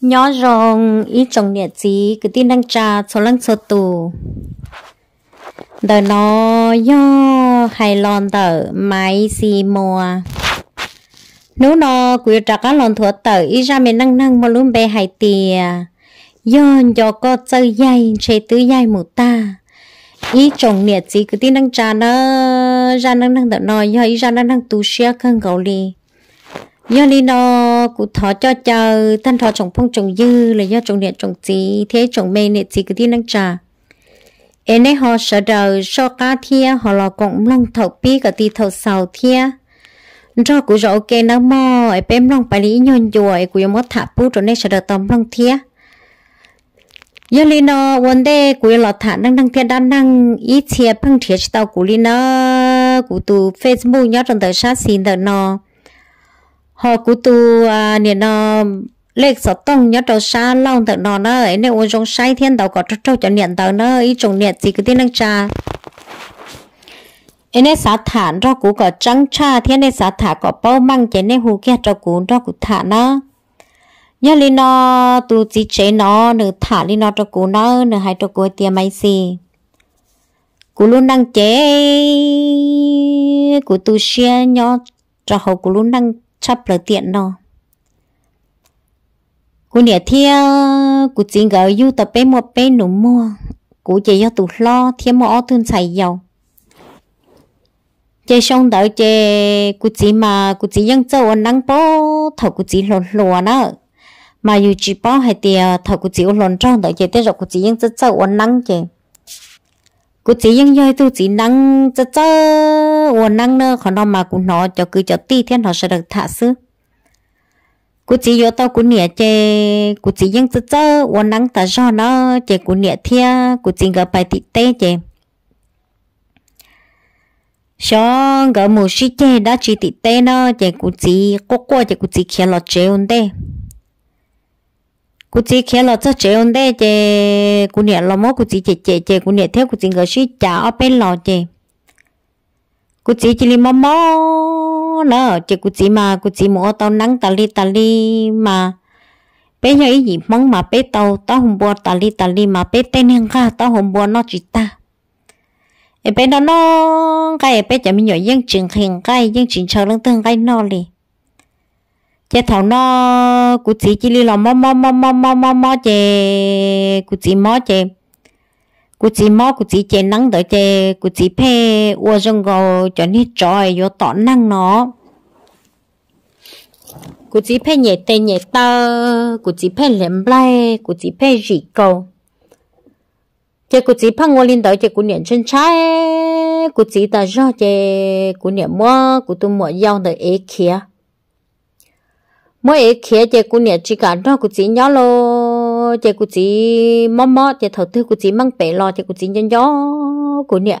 nhỏ rồng ý chồng nhẹ gì cứ tin đang trà số lăng số tù đời nó yo hay lon tờ máy xì mùa nếu nó cứ trả cá lon thuở tờ ý ra mình năng năng mà luôn bè hai tìa yo yo có chơi dây chơi tứ dây một ta ý chồng nhẹ gì cứ tin đang trà nó ra năng năng tờ nó yo ý ra năng năng tu sửa cân gấu li nhớ đi nó cụ thọ cho chờ thân thọ trồng phong trồng dư là do trồng điện trồng gì thế trồng mê nè gì cứ tin năng trà em ấy họ sợ đời so cá thia họ lo cộng long thầu pi cả tì thầu sầu thia cho cụ rõ ok nó mò ấy bém long bài lý nhon chuỗi cụ yếm thả pu rồi nên sợ đời tầm long thia giờ lý nó vấn đề cụ lo thả năng năng thiên đan năng ít chia phăng chỉ tao cụ lý nó cụ tụ facebook nhớ trồng đời sát xin tờ nó họ cú tu à nè nó à, lệch sợ tông nhớ trâu xa long thật nó nó ấy nếu uống say thiên tàu có trâu cho niệm tàu nó ý trồng niệm gì cứ tin năng trà ấy nên xã thản cho cú có trăng cha, thiên nên xã thả có bao măng chế nên hù kia cho cú cho cú thả nó nhớ lý nó tu chỉ chế nó nửa thả lý nó cho cú nó nửa hai cho cú tiêm máy gì cú luôn năng chế cú tu xe nhớ cho hậu cú luôn đang chấp lỡ tiện nó cú nè thia cú chỉ gỡ yêu tập bé một bé nụ mua cú chỉ yêu tụ lo thia mỏ thương xài dầu chế xong đợi chế cú chỉ mà cú chỉ dân châu ăn nắng bó thầu cú chỉ lồn lùa nữa mà dù chỉ bó hay tiề thầu cú chỉ lồn trong đợi chế tới rồi cú chỉ dân châu ăn nắng chế cú chỉ dân dơi tu chỉ nắng chơi chơi ô năng nơ khó nó mà cũng nó cho cứ cho tí thiên họ sẽ được thả sư cú chỉ vô tao cú nịa chê cú chỉ dân chớ chớ ô năng ta do nó chê cú nịa thia cú chỉ gặp bài tị tê chê cho gặp một sĩ chê đã chỉ tị tê nó chê cú chỉ cố cố chê cú chỉ kia lọt chê ổn tê cú chỉ kia lọt chớ chê ổn tê chê cú nịa lọt mô cú chỉ chê chê chê cú nịa theo cú chỉ gặp sĩ chả ở bên lọt chê cú chỉ chỉ li mò mò nó chỉ cú chỉ mà cú chỉ mua tao nắng tà li tà li mà bé nhớ ý gì mong mà bé tao tao hùng bùa tà li tà li mà bé tên hàng kha tao hùng bùa nó chỉ ta em bé nó nó cái em bé chả mình nhảy dân trường hàng cái dân trường chờ lăng tương cái nó li chế thảo nó cú chỉ chỉ li lò mò mò mò mò mò mò mò chế cú chỉ mò chế กูจีมอกูจีเจนังเดเจกูจีเพอวจงก็จะนี่จอยอยู่ต่อนั่งเนาะกูจีเพเหยเตเหยเตอกูจีเพเหลมไลกูจีเพจีโกเจกูจีพังวลินเดเจกูเหนียนเชนใช้กูจีตาจอเจกูเหนียมัวกูตุมัวยาวเดเอเคียมัวเอเคียเจกูเหนียจีกันเนาะกูจีเนาะโล cho chị cụ chị mò mò chị thầu tư cụ chị măng bể lo chị cụ chị nhân gió cụ nè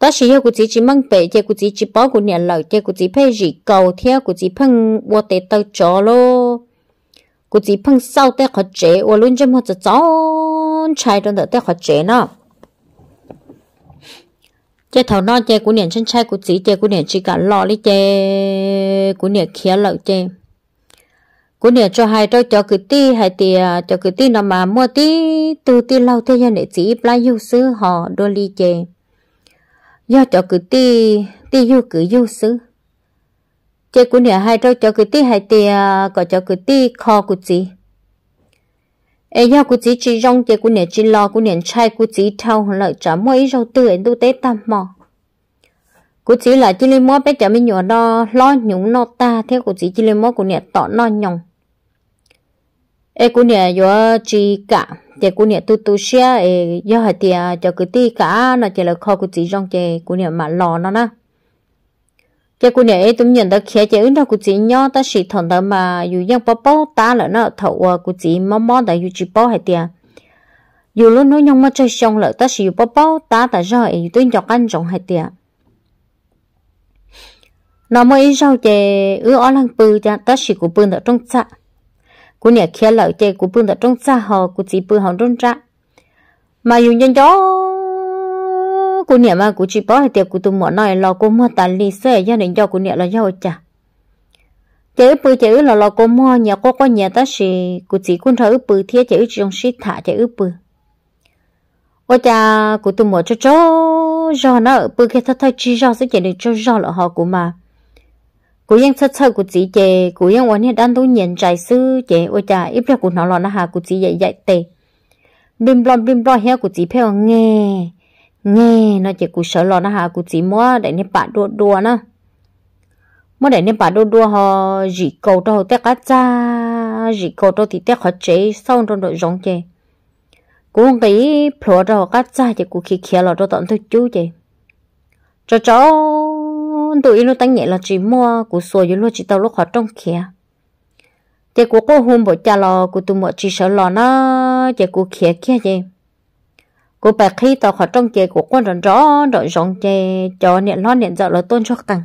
đó chỉ hiệu cụ chị chỉ măng bể chị cụ chị chỉ bỏ cụ nè lời chị cụ chị phải gì cầu theo cụ chị phăng vô tệ tao chó lô cụ chị phăng sau tê khó chế và luôn chăm họ cho chó chạy đơn tê khó chế nó chị thầu nó chị cụ nè chân trai cụ chị chị cụ nè chỉ cả lo đi chị cụ nè kia lợi chị cô nè cho hai trâu cho cứ ti hai ti à, cho cứ ti nó mà mua ti từ ti lâu thế nhà nè chỉ plai yêu sư họ đôi ly chè do cho cứ ti ti yêu cứ yêu sư chè cô nè hai trâu cho cứ ti hai ti à, có cho cứ ti kho của chị ấy do của chị chỉ rong chè cô nè chỉ lo cô nè chai của chị thâu lợi trả mua ít rau tươi đu tế tam mò cô chỉ là chỉ lên mua bé chả mình nhỏ đo lo nhúng nó ta theo cô chỉ chỉ lên mua cô nè tỏ nó nhồng e cô nè yo chỉ cả thì cô nè tu tu xe e yo hạt thì cho cứ ti cả nó chỉ là kho cú chỉ trong chè cô nè mà lo nó na chè cô nè tụm nhận được khía chè ứng đâu cái chỉ nhỏ ta xịt thằng đó mà dù dân bó bó ta là nó thầu ờ, cái chỉ mò mò tại dù chỉ bó hạt thì dù lúc nó nhông mà chơi xong lợi ta xịt bó bó ta ta rồi e tôi nhọc ăn rộng hạt thì nó mới sau chè ứa ở lăng bự cha ta xịt cú bự được trong sạch cú nhà kia lỡ chơi cú bưng đã trong xa họ cú chỉ bưng họ trong ra mà dù nhân gió cú nhà mà cú chỉ bỏ hai tiệc cú tụm mỏ nói lo cú mua tàn lì xe gia đình do cú nhà là giàu chả chế bự chế là lo cú mua nhà có có nhà ta xì cú chỉ cún thở bự thiệt chế trong xít thả chế bự ôi cha cú tụm mỏ cho cho do nó bự kia thay thật chỉ do sẽ chế được cho do là họ cú mà cú yên sơ sơ cú chỉ chè cú yên quan hệ đang tu nhận trái sư chè ôi cha ít ra cú nó lo na hà cú chỉ dạy dạy tệ bim lo bim lo heo cú chỉ phèo nghe nghe nó chè cú sợ lo na hà cú chỉ mua để nên bạn đua đua nữa mua để nên bạn đua đua họ dị cầu cho họ té cá cha dị cầu cho thì té khó chế sau rồi đội giống chè cú không cái phở cho cá cha chè cú khi kia lo cho tận thôi chú chè cho cháu luôn tôi ít lúc tăng nhẹ là chỉ mua của sổ dưới lúc chỉ tao lúc họ trong kia chị của cô hôn bộ cha lo của tôi mọi chỉ sợ lo nó chị của kia kia gì cô bà khi tao họ trong kia của con rộn rõ rộn rộn chè cho niệm lo niệm dạo là tôn cho cẳng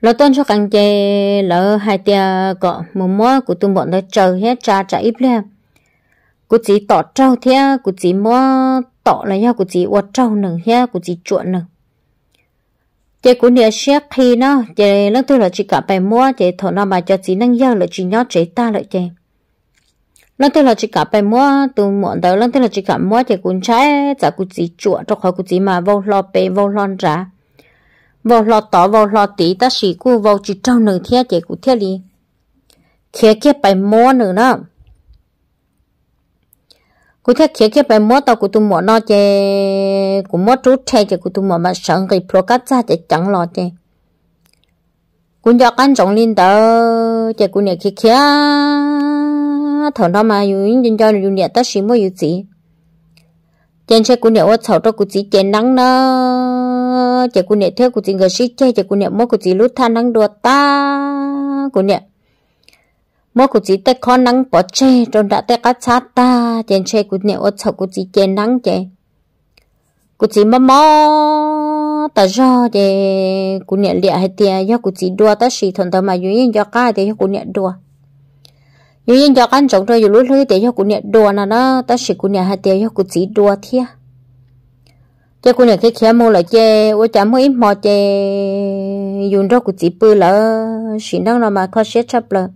là tôn cho cẳng chè là hai tia cọ một mua của tôi bọn nó chờ hết cha trả ít lên cô chỉ tỏ trâu thế cô chỉ mua tỏ là nhau cô chỉ uất trâu nừng he cô chỉ chuột nừng chị cũng nhớ xét khi nó chị lúc tôi là chỉ cả bài mua chị thổ nó mà cho chỉ năng yêu là chỉ nhớ chị ta lại chị lúc tôi là chỉ cả bài mua từ muộn tới lúc tôi là chỉ cả mua chị cũng trái chả cũng chỉ chuột cho khỏi cũng chỉ mà vô lo bê vô lon ra vô lo tỏ vô lo tí ta xỉ cu vô chỉ trâu nửa thiết chị cũng thiết đi thiết kia bài mua nữa đó cú thế kia kia phải mua tàu của tụm mỏ nó chê cú mua trút chê chê của tụm mỏ mà sẵn cái pro cắt ra chê chẳng lo chê cú cho căn trọng lên đó chê cú nè kia kia thằng đó mà yêu nhân cho yêu nè tất xí mua yêu gì trên chê cú nè ô thầu cho cú chỉ chê nắng nó chê cú nè theo cú chỉ người xí chơi, chê cú nè mua cú chỉ lút than nắng đùa ta cú nè mỗi cụ chỉ tết khó nắng bỏ che, rồi đã tết cá chát ta Trên chê cụ nhẹ ô chậu cụ chỉ chén nắng chê cụ chỉ mơ mơ, ta do chê cụ nhẹ lẹ hay tiề do cụ chỉ đua ta xì thằng ta mà dưới yên do cá thì do cụ nhẹ đua dưới yên do ăn trống rồi dù lối lối thì do cụ nhẹ đua nè đó ta xì cụ nhẹ hay tiề do cụ chỉ đua thia chê cụ nhẹ cái kia mồ lại che, ô chả mua ít mò chê dùng đó cụ chỉ bự là xì năng là mà khó xếp chấp là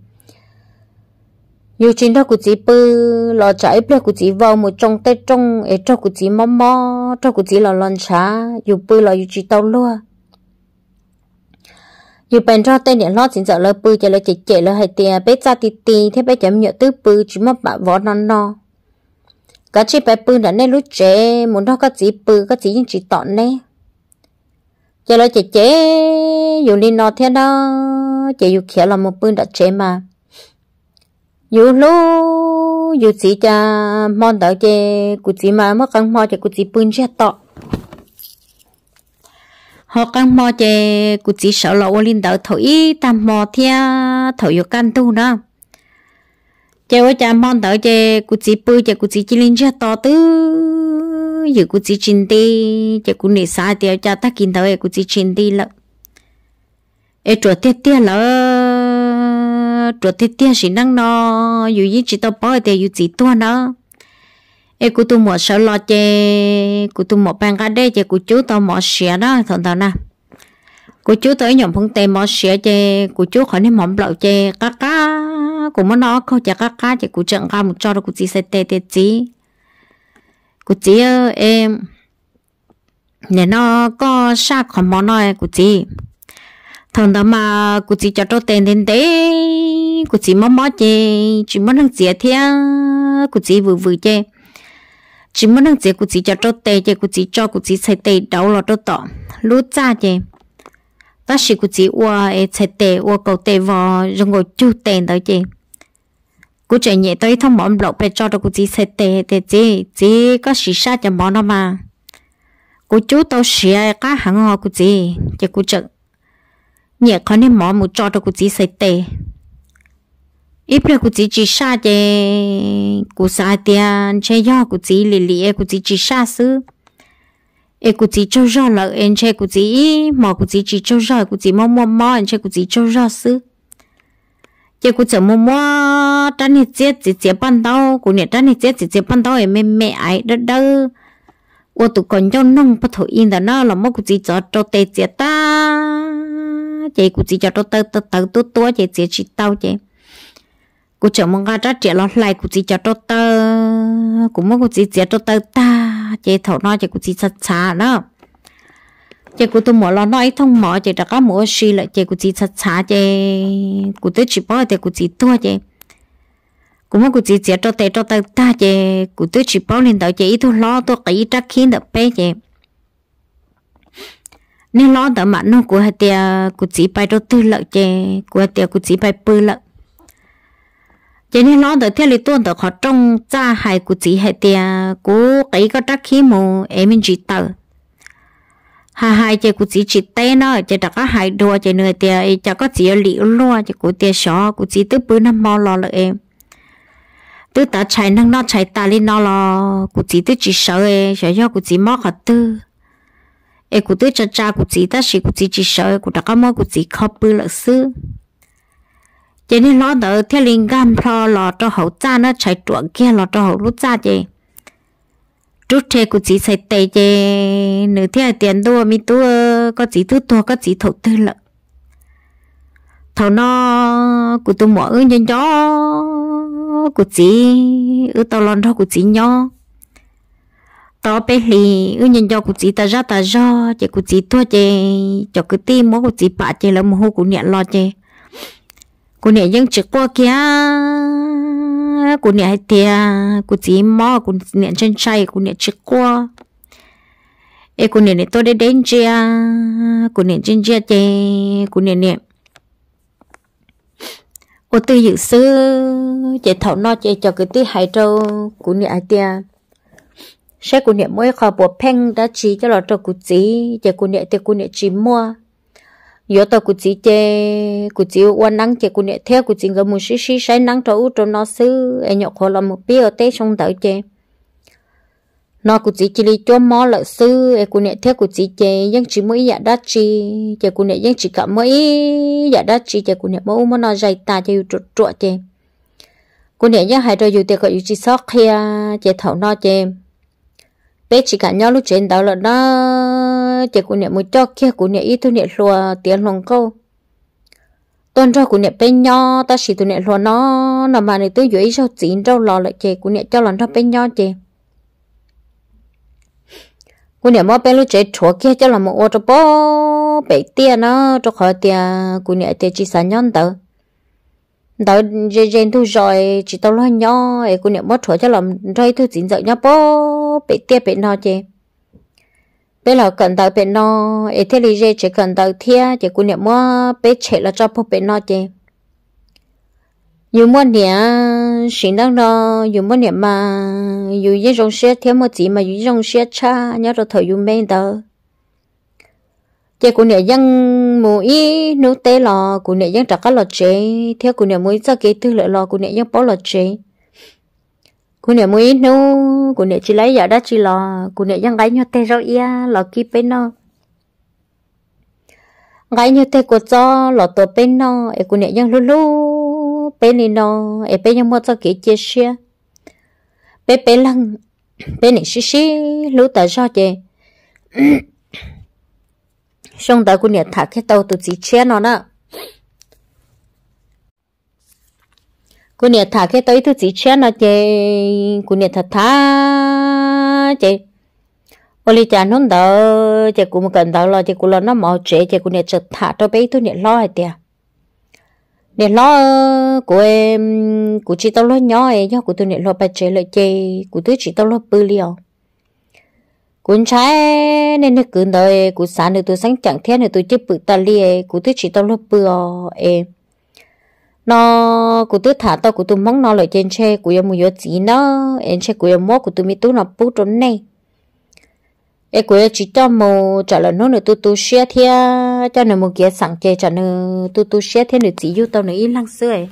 nhiều chính đó của chị bư lò trái bia của chị vào một trong tết trong ấy cho của chị mò mò cho của chị lò lon chả dù bư lò dù chị tao luôn dù bèn cho tên điện lót xin sợ lơ bư cho lơ chị chị lơ hay tiền bế cha tì tì thế bé chấm nhựa tứ bư chỉ mập bạ vó non non cả chị bé bư đã nên lúc trẻ muốn đó có chị bư có chị nhưng chị tọn nè cho lơ chị chị dù đi nó thế đó chị dù kia là một bư đã trẻ mà yêu lô yêu chỉ cha món đó chê cụ chỉ mà mất căng mò chê cụ chỉ bún chê tọ họ căng mò chê cụ chỉ sợ lộ lên đỡ thổi tam mò thia thổi yêu căn tu đó chê ô cha món đó chê cụ chỉ bư chê cụ chỉ chỉ lên chê tọ tứ giờ cụ chỉ chín đi chê cụ nể sai tiêu cha ta kinh đầu e thổi cụ chỉ chín đi lận, ê e chuột tiếc tiếc lận trượt thì tia chỉ năng nó dù gì chỉ tao bỏ thì dù chỉ tua nó ê cụ tu mỏ sợ lo chê cụ tu mỏ bàn cái đây chê cụ chú tao mỏ xỉa đó thằng tao nè cụ chú tới nhộng phong tê mỏ xỉa chê cụ chú khỏi nên mỏng lậu chê cá cá cụ muốn nó không chả cá cá chê cụ trận ra một cho rồi cụ chỉ sẽ tê tê chỉ cụ chỉ em nè nó có xa khỏi mỏ nói cụ chỉ thằng đó mà cụ chỉ cho cho tiền đến đấy cụ chỉ mắm mắm chê chỉ mắm năng chè thia cụ chỉ vừa vừa chê chỉ mắm năng chè cụ chỉ cho cho tiền chê cụ chỉ cho cụ chỉ xài tiền đâu là cho tỏ lúa cha chê ta chỉ cụ chỉ qua xài tiền qua cầu tiền vào rồi ngồi chu tiền đó chê cụ chỉ nhẹ tới thông bọn lộc để cho cho cụ chỉ xài tiền để chê chê có sĩ sa cho món đó mà cụ chú tao xia cá hàng họ cụ chỉ chê cụ chừng nhẹ khó nên mỏ một cho cho cụ chỉ xây tệ ít ra cụ chỉ chỉ xa chứ cụ xa tiền chơi do cụ chỉ lì lì cụ chỉ chỉ xa xứ e cụ chỉ cho rõ là em chơi cụ chỉ mỏ cụ chỉ chỉ cho rõ cụ chỉ mò mò mò em chơi cụ chỉ cho rõ xứ chứ cụ chỉ mò mò ta nè chết chỉ chỉ ban đầu cụ nè ta nè chết chỉ chỉ ban đầu em mẹ mẹ ai đó đó ô tụ còn cho nông bắt thổi in đó nó là mò cụ chỉ cho cho chết ta chị cũng chỉ cho tôi tớ tớ tớ tớ tớ chị chỉ chỉ tao chị cũng chẳng mong ra trẻ lo lại cũng chỉ cho tôi tớ cũng muốn cũng chỉ chỉ cho tôi ta chị thầu nói chị cũng chỉ sạch sạch đó chị cũng tôi muốn lo nói thông mỏ chị đã có mua xì lại chị cũng chỉ sạch sạch chị cũng tới chỉ bỏ thì cũng chỉ tua chị cũng muốn cũng chỉ chỉ cho tôi cho tôi ta chị cũng tới chỉ bỏ lên đầu chị ít thôi lo tôi cái chắc khiến được bé chị nên lo đỡ mà nó của hai tia của chị bài đầu tư lợi chè của hai tia của chị bài bự lợi cho nên lo đỡ theo lý tuân đỡ họ trong cha hai của chị hai tia của cái cái trắc khí mù em mình chỉ tờ hai hai chè của chị chỉ tê nó chè đặc có hai đồ chè nửa tia chả có chỉ liễu lo chè của tia sọ của chị tứ bự năm mò lo lợi em tứ ta chạy năng nó chạy ta lên nó lo của chị tứ chỉ sợ em sợ cho của chị mò hết tư e cụ tư cha cha cụ chỉ ta sĩ cụ chỉ chỉ sợ cụ đã có mơ cụ chỉ khó bư lợi sư cho nên lo đỡ theo linh gam pro lò cho hậu cha nó chạy chuộng kia lò cho hậu rút cha chị chút thế cụ chỉ chạy tệ chị nữ theo tiền đua mi tu có chỉ tu tu có chỉ thổ tư lợi thầu nó cụ tu mở nhân gió cụ chỉ ư tao lon cho cụ chỉ nhau to bé lì ư nhân cho cụ chỉ ta ra ta do chị cụ chị thua chị cho cứ tim mỗi cụ chị bạ chị là một hô cụ nhẹ lo chị cụ nhẹ dân trực qua kia cụ nhẹ tia cụ chị mò cụ nhẹ chân chay cụ nhẹ trực qua ê cụ nhẹ này tôi đến đến chia à, cụ nhẹ chân chia à chị cụ nhẹ nhẹ ô tư dự sư chị thảo nó chị cho cứ tí hai trâu cụ nhẹ tia sẽ cụ niệm mỗi khó bùa peng đã chỉ cho lọ cho cụ chỉ để cụ niệm để cụ niệm chỉ mua yo to cụ chỉ để cụ chỉ quan năng để cụ niệm theo cụ chỉ người muốn xí xí sai năng trò u trò nó sư em nhọc khó làm một bia ở tết xong tới chè nó cụ chỉ chỉ li cho mò lợ sư em cụ niệm theo cụ chỉ dạ chè nhưng chỉ mỗi dạ đã chỉ để cụ niệm nhưng chỉ cả mỗi dạ đã chỉ chè cụ niệm mỗi mà nó dày ta cho u trụ trụ chè cụ niệm nhớ hai rồi dù tiệc gọi dù chỉ sót kia chè thảo no chè bé chỉ cả nhau lúc trên đó là nó chỉ cũng nhận một cho kia cũng nhận ít thôi nhận lùa tiền lòng câu tuần rồi cũng nhận bên nho ta chỉ thu nhận lùa nó nằm mà này tới dưới sau chín đâu lò lại chị cũng nhận cho lần ra bên nho chị cũng nhận mỗi bên lúc trên chúa kia cho là một ô cho bó bé tiền nó cho khỏi tiền cũng nhận tiền chỉ sản nhân tới đó trên thu rồi chỉ tao lo nho ấy cũng nhận mất chúa cho làm rơi thu chín dậu nhau bó bị tiếc bị no chứ bây giờ cần tao bị no ấy thế lý chỉ cần tao thia chỉ cũng niệm mua bé trẻ là cho phụ bị no chứ dù mua nè xin đang đó dù mua nè mà dù yên rong xe thêm mua gì mà dù rong xe cha nhớ rồi thở dù men đó chị cụ nè dân mù ý nấu tê lò cụ nè dân trạc cá lò chế theo cụ nè mới ra kế tư lợi lò cụ nè dân bó lò chế cô nè mới nô cô nè chỉ lấy giờ đã chỉ là cô nè dân gái nhau tê rau ia là kia bên nó gái nhau tê của cho là tổ bên nó em cô nè dân lú lú bên này nó em bên nhau mua cho kĩ chia sẻ bên bên lăng bên này xí xí lú tờ cho chị xong đó cô nè thả cái tàu từ chỉ chia nó nữa cô nè thả cái tới thứ chỉ chén nó chơi cô nè thả thả chơi ô li chả nón đỡ chơi cô mà cần đỡ lo chơi cô lo nó mò trẻ chơi cô nè chợt thả cho bé tôi nè lo hay à tiệt nè lo của em của chị tao lo nhỏ ấy do của tôi nè lo bà trẻ lại chơi của tôi chỉ tao lo bự liều cuốn trái nên nó cứ đợi cú sáng nữa tôi sáng chẳng thế nữa tôi chơi bự ta liề cú tôi chỉ tao lo bự em nó cụ tôi thả tao cụ tôi mong nó lại trên xe cụ yêu mua gì nó em xe cụ em mua cụ tôi mi tú nó bút trốn này em cụ em chỉ cho mù trả lời nó nữa tu tu xe thia cho nó một kia sẵn chơi trả nó tu tu xe thia nữa chỉ yêu tao nữa ít lăng xưa ấy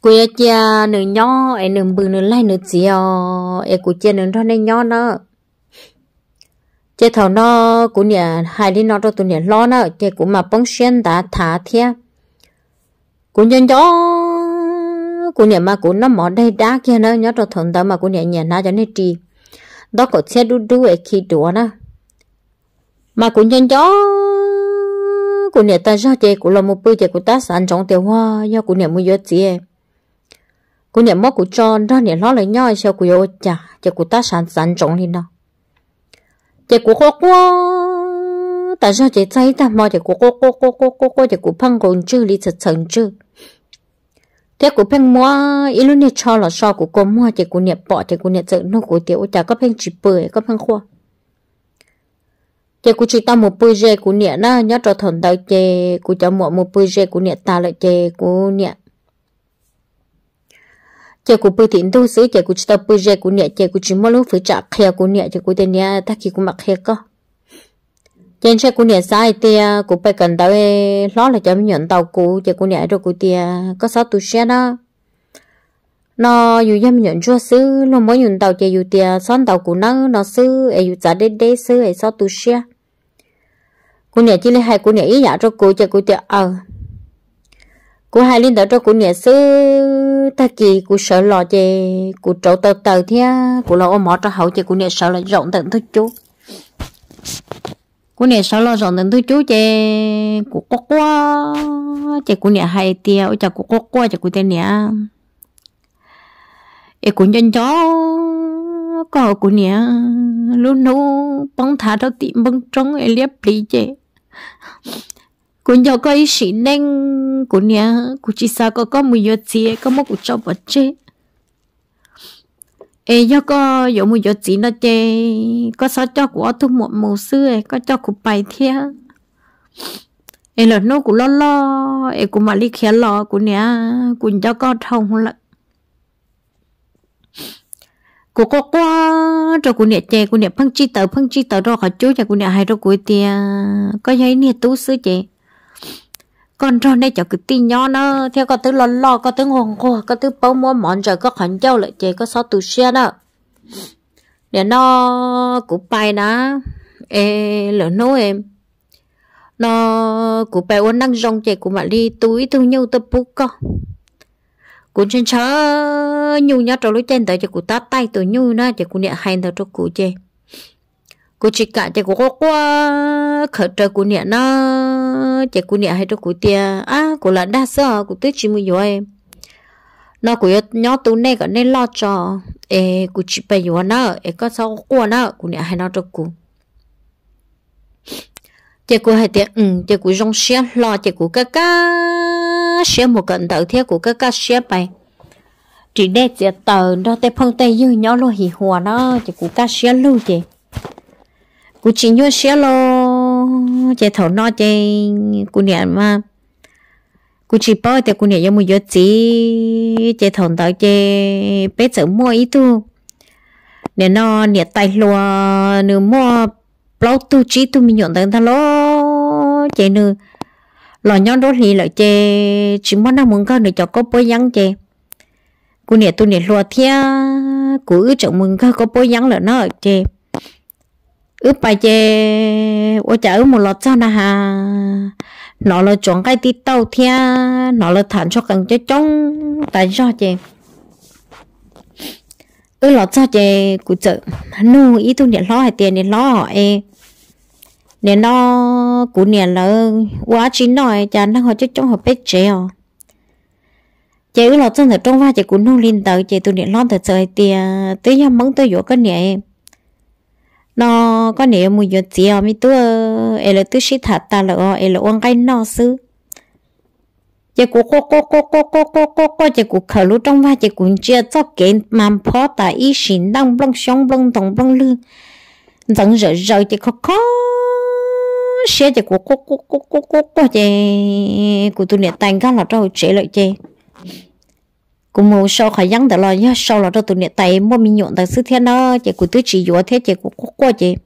cụ yêu chia nữa nhỏ em nữa bự nữa lai nữa chỉ ờ em cụ chia nữa đó nên nhỏ nữa chế thầu nó cũng nhà hai đi nó cho tụi nhà lo nó chế cũng mà bông xuyên đã thả thia cũng nhân gió cũng nhà mà cũng nó mỏ đây đá kia nó nhớ cho thằng đó mà cũng nhà nhà nó cho nên trì đó có xe đu đu ấy khi đùa nó mà cũng nhân gió cũng nhà ta ra chế cũng là một bữa chế cũng ta sẵn trong tiểu hoa do cũng nhà mua vô chế cũng nhà mất cũng cho đó nhà lo lại nhau sao cũng vô chả chế cũng ta sẵn sẵn trong thì nào chị của cô cô tại sao chị thấy ta mò chị của cô cô cô cô cô cô chị của phăng còn chưa lý thật thần chưa thế của phăng mua ý lúc này cho là sao của mua chị của nhẹ bỏ chị của nhẹ tự nó của tiểu chả có phăng chỉ bưởi có phăng khoa chị của chị ta một bữa giờ của nhẹ na nhớ cho thần đầu chị của cho mua một bữa giờ của nhẹ ta lại chị của nhẹ chè của bự tiền đâu sứ chè của chúng ta bự chè của nhà chè của chúng mua lúc phải trả khe của nhà chè của tiền nhà ta khi của mặc khe cơ trên xe của nhà sai tiền của bây cần tao lót là cho mình nhận tàu của chè của nhà rồi của tiền có sáu tuổi xe đó nó dù dám nhận cho sứ nó mới nhận tàu chè dù tiền xón tàu của nó nó sứ ai dù trả đến đấy sứ ấy sáu tuổi xe của nhà chỉ lấy hai của nhà ý giả rồi của chè của tiền ờ à cô hai linh đó cho cô nhà sư ta kỳ cô sợ lò chè cô trâu tờ tờ thế cô lo ôm mỏ cho hậu chè cô nhà sợ là rộng tận thôi chú cô nhà sợ lo rộng tận thôi chú chè cô có quá chè cô nhà hai tiêu ôi chà cô có quá chè cô tên nhà, ê cô nhân chó có cô nhà luôn nô bóng thả đó tiệm bóng trống ê liếp lý chè cũng nhờ có ý sĩ nên cũng nhà cũng chỉ sao có có mùi giọt gì có một cuộc cho vật chứ ê do có có mùi giọt gì nó chê có sao cho của thu một màu xưa có cho của bài thế ê là nó cũng lo lo ê cũng mà đi khía lo cũng nhà cũng cho có thông lận cô có qua cho cô nè chè cô nè phăng chi tờ phăng chi tờ rồi họ chú cho cô nè hai rồi cô tia có giấy nè tú sứ chị con trò này cháu cứ tin nhỏ nó theo có thứ lo lo có thứ ngon khô có thứ bao mua món rồi có khẩn châu lại chế có sao từ xe đó để nó cũng bay ná ê lỡ nấu em nó cũng bay uốn năng rong chế của mà đi túi thương nhau tập bút co cũng trên chớ nhu nhát trâu lối trên tới cho cụ tát tay từ nhu nó cho cụ niệm hành tới cho cụ chế cụ chỉ cả cho cụ có quá khởi trời cụ niệm nó chả cú nè hay cho cú tia à cú là đa sơ, cú tới chỉ mua rồi nó cú nhớ tú nè cả nên lo cho ê cú chỉ phải rồi nó ê có sao qua nó cú nè hay nó cho cú chả cú hay tia ừ chả cú rong xe lo chả cú cá cá xe một cận tàu theo cú cá cá xe bay chỉ để chỉ tờ nó tay phong tay dư nhỏ lo hì hòa nó chả cú cá xe luôn chị cú chỉ nhớ xe lo chế thầu nó chơi, cụ nè mà cụ chỉ bao thì cụ nè giống yêu mùi chỉ chế thầu đó chơi, bé sợ mua ít tu nè nó nè tài lúa nè mua bao tu chỉ tu mình nhọn tới thằng ló chế nè lò nhon đôi lì lại chế chỉ muốn năm muốn cơ để cho có bơi dăng chế cụ nè tu nè lúa thia cụ ư chồng mừng cơ có bơi dăng là nó chế ướp bài chè ô chả ướp một lọt sao nà hà nó là chọn cái tí tàu thia nó là thản cho cần cho trống tại sao chè ướp lọt sao chè cụ chợ nu ý tu niệm lo hay tiền niệm lo e niệm nó cụ niệm là quá chín rồi chả đang hỏi cho trống học biết chè à chè ướp lọt sao thật trống va chè cụ nông linh tờ chè tu niệm lo thật trời tiền tới giờ mắng tôi dỗ cái niệm nó có nếu mùi giờ chị ở mi tu ở là tu sĩ thật ta là ở là uống cái nó sư chỉ cú cô cô cô cô cô cô cô cô chỉ cú khâu lú trong vai chỉ cú chia cho cái mầm phó ta ý xin đang bông sông bông đồng bông lư dần rồi rồi chỉ khó khó xe chỉ cú cô cô cô cô cô cô chỉ cú tu niệm tành các là trâu chế lại chơi cũng mua sau khỏi dán đó rồi nhá sau là đâu tụi nè tay mua mình nhộn tại sư thiên đó chị cũng tôi chỉ dúa thế chị cũng quốc qua chị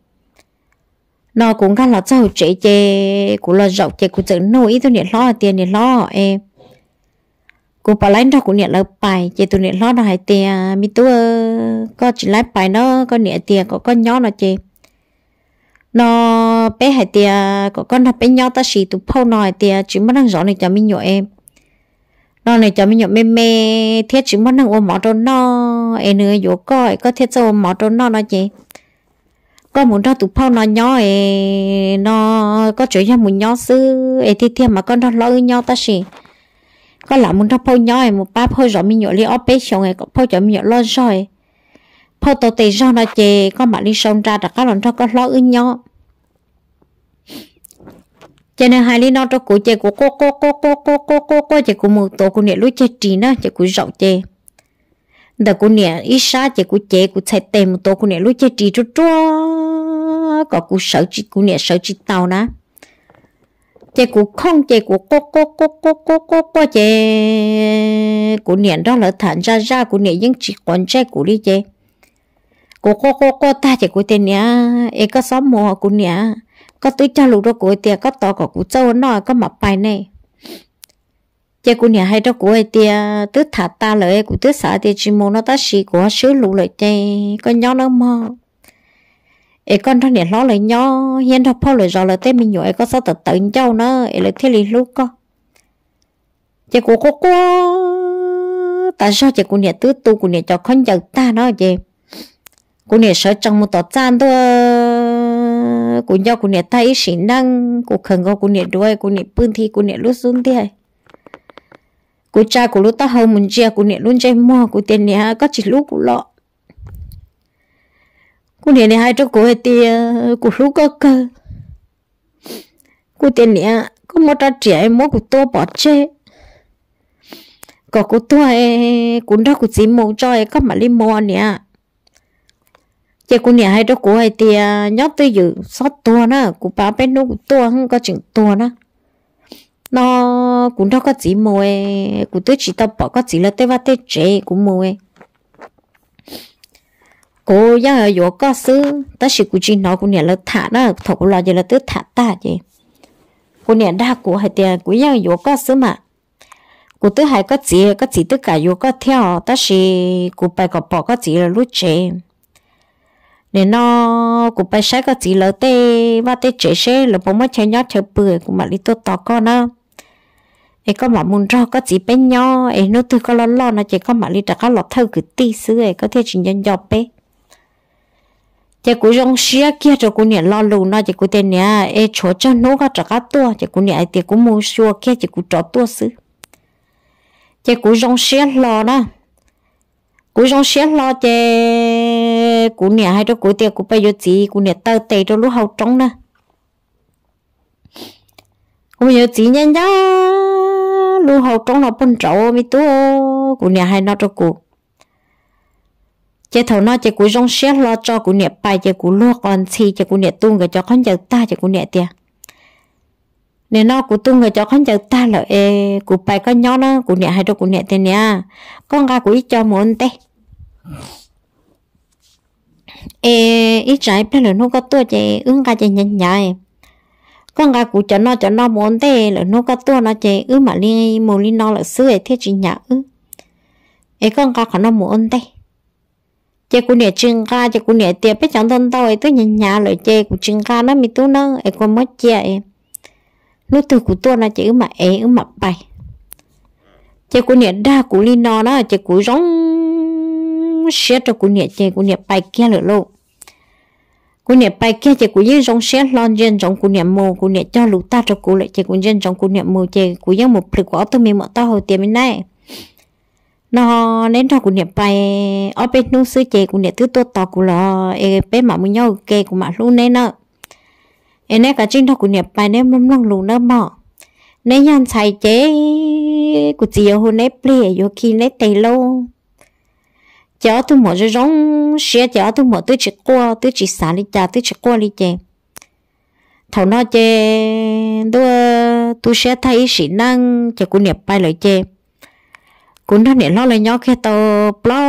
nó cũng gan là sau chị chị cũng là dọc chị cũng tự nổi tụi nè lo tiền nè lo em cũng bà lấy nó cũng nè là bài chị tụi nè lo nó hai tiền mình tôi ờ, có chỉ lấy bài nó có nè tiền có con nhỏ nó chị nó bé hai tiền có con nó bé nhỏ ta chỉ tụi phao nòi tiền chỉ mới đang rõ này cho mình nhộn em nó này cho mình nhậu mê mê thiết chỉ mất năng ôm mỏ trốn nó em nữa vô coi có thiết cho ôm mỏ trốn nó nó chị có muốn cho tụp phong nó nhỏ ê nó có chuyện ra muốn nhỏ sư ê thiết thiết mà con nó lo nhau ta xì có là muốn cho phong nhỏ ê một ba phong rồi mình nhậu li óp bế xong ê có phong cho mình nhậu lo rồi phong tổ tì do nó chị có mà đi xong ra đặt các lần cho con lo ư nhau cho nên hai lý nó cho cụ chơi của cô cô cô cô cô cô cô cô chơi của mù tổ của nè lúc chơi trì nó chơi của rộng chơi đợt của nè ít xa chơi của chơi của chạy tèm một tổ của nè lúc chơi trì cho cho có của sợ chỉ của nè sợ chỉ tàu nè chơi của không chơi của cô cô cô cô cô cô cô chơi của nè đó là thản ra ra của nè những chỉ còn chơi của đi chơi cô cô cô cô ta chơi của tên nè ấy có xóm mùa của nè có tôi cha lụ đó của tia có to có cú châu nó có mập bài này chị cô nhà hay đó của tia tứ thả ta lợi của tứ xã tia chỉ muốn nó ta xì của sứ lụ lại chị con nhó nó mơ ấy con thằng này lo lại nhó hiện thằng phao lại rõ lại tê mình nhổ ấy có sao tật tự nhau nó ấy lợi thế lì lúc con chị cô cô cô tại sao chị cô nhà tứ tu cô nhà cho con giật ta nó chị cô nhà sợ trong một tọt gian thôi của nhau của nè tay sĩ năng của khẩn go của nè đuôi của nè bươn thi của nè lút xuống thế à? của cha của lút ta hồng mình chia của nè luôn chơi mò của tiền nè có chỉ lút của lọ của nè nè hai chỗ của thì của lút có cơ của tiền nè có một trái trẻ mò của tôi bỏ chơi có của tôi cũng đó của chỉ mồ cho có mà lên mò nè giờ cô nhà hay đó cô hay thì à, nhóc tới giờ sót tua na, cô bà bé nó tua không có chuyện tua na, nó cũng đâu có gì mồi cũng tới chỉ tao bỏ có gì là tới vắt tới chế cũng mồi cô giá ở chỗ có sư ta chỉ cũng chỉ nói cũng nhà là thả nó thổ là giờ là tới thả ta vậy cô nhà đa của hay tiền cũng giá ở chỗ có sư mà cô tới hay có gì có gì tất cả chỗ có theo ta chỉ cũng phải có bỏ có gì là lúc chế nên nó cũng phải sáng có chỉ lỡ tê và tê chế chế là bố mới chơi nhót chơi bưởi cũng mà đi tốt tỏ con á ấy có mà muốn ra có chỉ bên nhỏ ấy nó từ có lo lo nó chỉ có mà đi đặt các lọt thâu cứ tí xứ ấy có thể chỉ nhân dọc bé chỉ cũng rong xia kia cho cũng nhận lo lù nó chỉ cũng tên nhà ấy chỗ cho nó có trả cá tua chỉ cũng nhận thì cũng mua xua kia chỉ cũng trọ tua xứ chỉ cũng rong xia lo đó cú trong xét lo chê cú nè hay cho cú tiệc cú bây giờ gì cú nè tao tè cho lúc hậu trống nè cú bây giờ gì nhanh nhá lúc hậu trống nó bún trậu mi tú cú nè hay nó cho cú chế thầu nó chế cú trong xét lo cho cú nè bài chế cú lo còn gì chế cú nè tung cái cho con giờ ta chế cú nè tiệc nên nó cũng tung người cho con chờ ta là ê cụ bài con nhỏ nó cụ nhẹ hay đâu cụ nhẹ thế nè con gà cụ ít cho muốn tê ê ít trái bên lửa nó có tua chị ứng cả chị nhận nhảy con gà cú cho nó cho nó muốn thế là nó có tua nó chị ứng mà liên mù liên nó là sữa thế chỉ nhả ứng ê con gà khó nó muốn thế chị cú nè chừng ca chị cú nè tiệp biết chẳng thân tôi tôi nhận nhả lời chị cú chừng ca nó mi tu nó ê con mất chị em nó từ cú tua nó chị ứng mà ê ứng mà bay chị cú nè đa cú liên nó nó chị cú rong xe cho cụ nhẹ chè cụ nhẹ bài kia lửa lộ cụ nhẹ bài kia chè cụ dưới trong xe lon dân trong cụ nhẹ mồ cụ nhẹ cho lũ ta cho cụ lại chè cụ dân trong cụ nhẹ mồ chè cụ dân một plik quả tôi mình mọ tao hồi tiền bên này nó nên cho cụ nhẹ bài ở bên nông sư chè cụ nhẹ thứ to to cụ lò e bên mà mình nhau kề cụ mà luôn nên nợ em nè cả chính thọ cụ nhẹ bài nên mâm lăng lù nơ mọ nên nhàn sai chế cụ chỉ ở hôn nếp plei ở khi nếp tây lâu chó tôi mở rồi rong xe chó tôi mở tôi chỉ qua tôi chỉ xả đi chả, tôi chỉ qua đi chè thầu nó chè tôi tôi sẽ thấy sĩ năng cho cô niệm bay lại chè cô nó niệm lo lại nhau khi tàu plo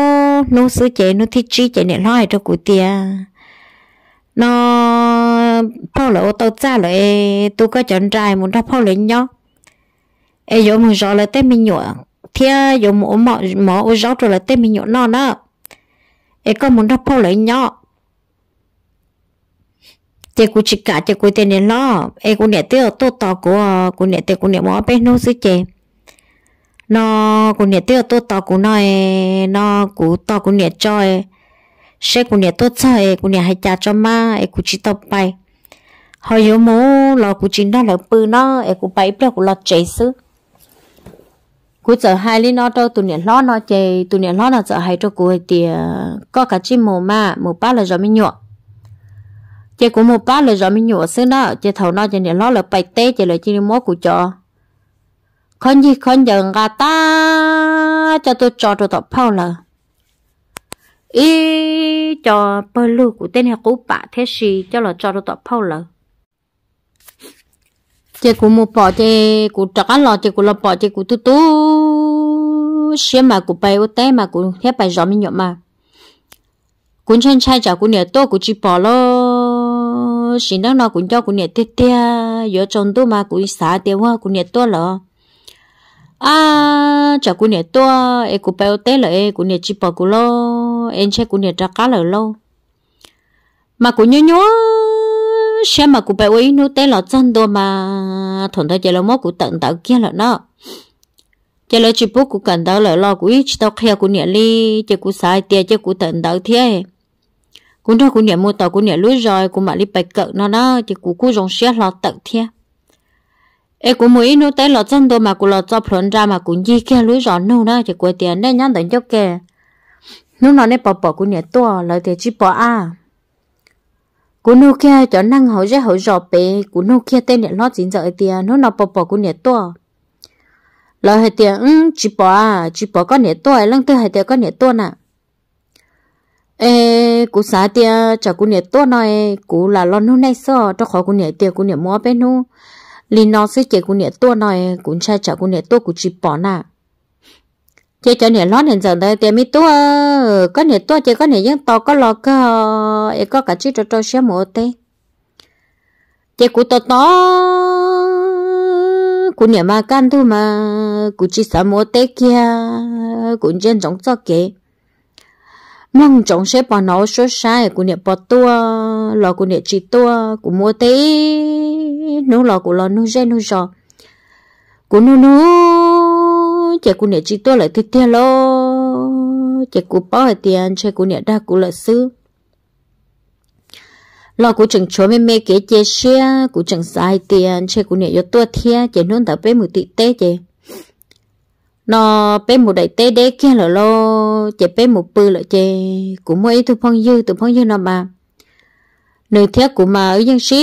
nó sứ chè nó thích chi chè niệm lo cho cô tia nó bao lỡ tàu cha lại tôi có chọn trai muốn ra bao lại nhau ai dỗ mình rõ là tết mình nhọ thia dùng mỏ mỏ mỏ ô gió rồi là tên mình nhổ non đó ấy có muốn đắp phao lấy nhỏ chị cũng chỉ cả chị cũng tên này lo ấy cũng nhẹ tiêu tốt to của cũng nhẹ tiêu cũng nhẹ mỏ bé nó xí chị nó cũng nhẹ tiêu tốt to của nó nó cũng to cũng nhẹ cho sẽ cũng nhẹ tốt cho ấy cũng nhẹ hay cha cho má, ấy cũng chỉ tập bay hồi yếu mũ là cũng chỉ đó là bự nó ấy cũng bay bèo cũng là chạy xứ cú giờ hai lý nó cho tụi nè lo nó chê tụi nè lo nó giờ hai cho cú thì có cả chim mồ ma mồ ba là gió mới nhọ chê cú mồ ba là gió mới nhọ xứ nó chê thầu nó chê nè lo là bảy tê chê là chim mồ cú cho con gì con giờ gà ta cho tôi cho tôi tập phao là ý cho bơ lưu của tên là cú bà thế gì cho là cho tôi tập phao là chị cũng mua bỏ chị cũng trả lo chị cũng lo bò chị cũng tu tu xem mà cũng bay ô té mà cũng hết bay gió mình nhộn mà cũng chân trai chả cũng nhẹ to cũng chỉ bò lo xin đang nó cũng cho cũng nhẹ tê tê giờ chồng tôi mà cũng xả tiêu hoa cũng nhẹ to lo à chả cũng nhẹ to em cũng bay ô té là em cũng nhẹ chỉ bò cũng lo em chơi cũng nhẹ trả cá là lâu mà cũng nhớ nhớ xem mà cụ bé ấy nó té lọ chân đồ mà thằng đó giờ là mất cụ tận tạo kia là nó giờ là chỉ bố cụ cần đó là lo quý chỉ tao khéo cụ nhẹ ly giờ cụ sai tiền giờ cụ tận tạo thế cụ đó cụ nhẹ mua tàu cụ nhẹ lối rồi cụ mà đi bạch cận nó nó giờ cụ cụ dùng xe lọt tận thế ê cụ mỗi nó té lọ chân đồ mà cụ lọ cho phun ra mà cụ gì kia lối rồi nó nó giờ cụ tiền đây nhắn tận cho kề nó nói nè bỏ bỏ cụ nhẹ to là tiền chỉ bỏ à cú Nokia kia cho năng hậu ra hậu rọ bể cú Nokia tên là lót chính dở tiền nó nọ bò bò cú nhện to lời hai tiền ừ chỉ bỏ à chỉ bỏ con nhện to lăng tư hai tiền con nhện to nè ê cú xá tiền cho cú nhện to nói cú là lon nu nay sao, cho khó cú nhện tiền cú nhện mua bên nu lì nó sẽ chỉ cú nhện to nói cú cha cho cú nhện to cú chỉ bỏ nè chị cho nè lót nè giờ đây tiền mi tua có nè tua chị có nè dân to có lọ, có ấy có cả chiếc trò trò xe mồ tê chị cụ to to cụ nè mà can thu mà cụ chỉ sợ mồ tê kia cụ trên trống cho kì mong trống xe bỏ nấu số sai cụ nè bỏ tua lọ cụ nè chỉ tua cụ mua tê nô lọ cụ lọ nô dê nô giò cụ nô nô chạy cụ nè chị tôi lại thịt thia lo chạy cụ bao hay tiền chạy cụ nè đa cụ lại sư lo cụ chẳng chối mê mê kế chế xe cụ chẳng sai tiền chạy cụ nè yo tôi thia chạy nôn tạo bé một tị tê chạy nó bé một đại tê đế kia là lo chạy bé một bư là chạy cụ mua ít thu phong dư thu phong dư nó mà nơi thế của mà ở dân sĩ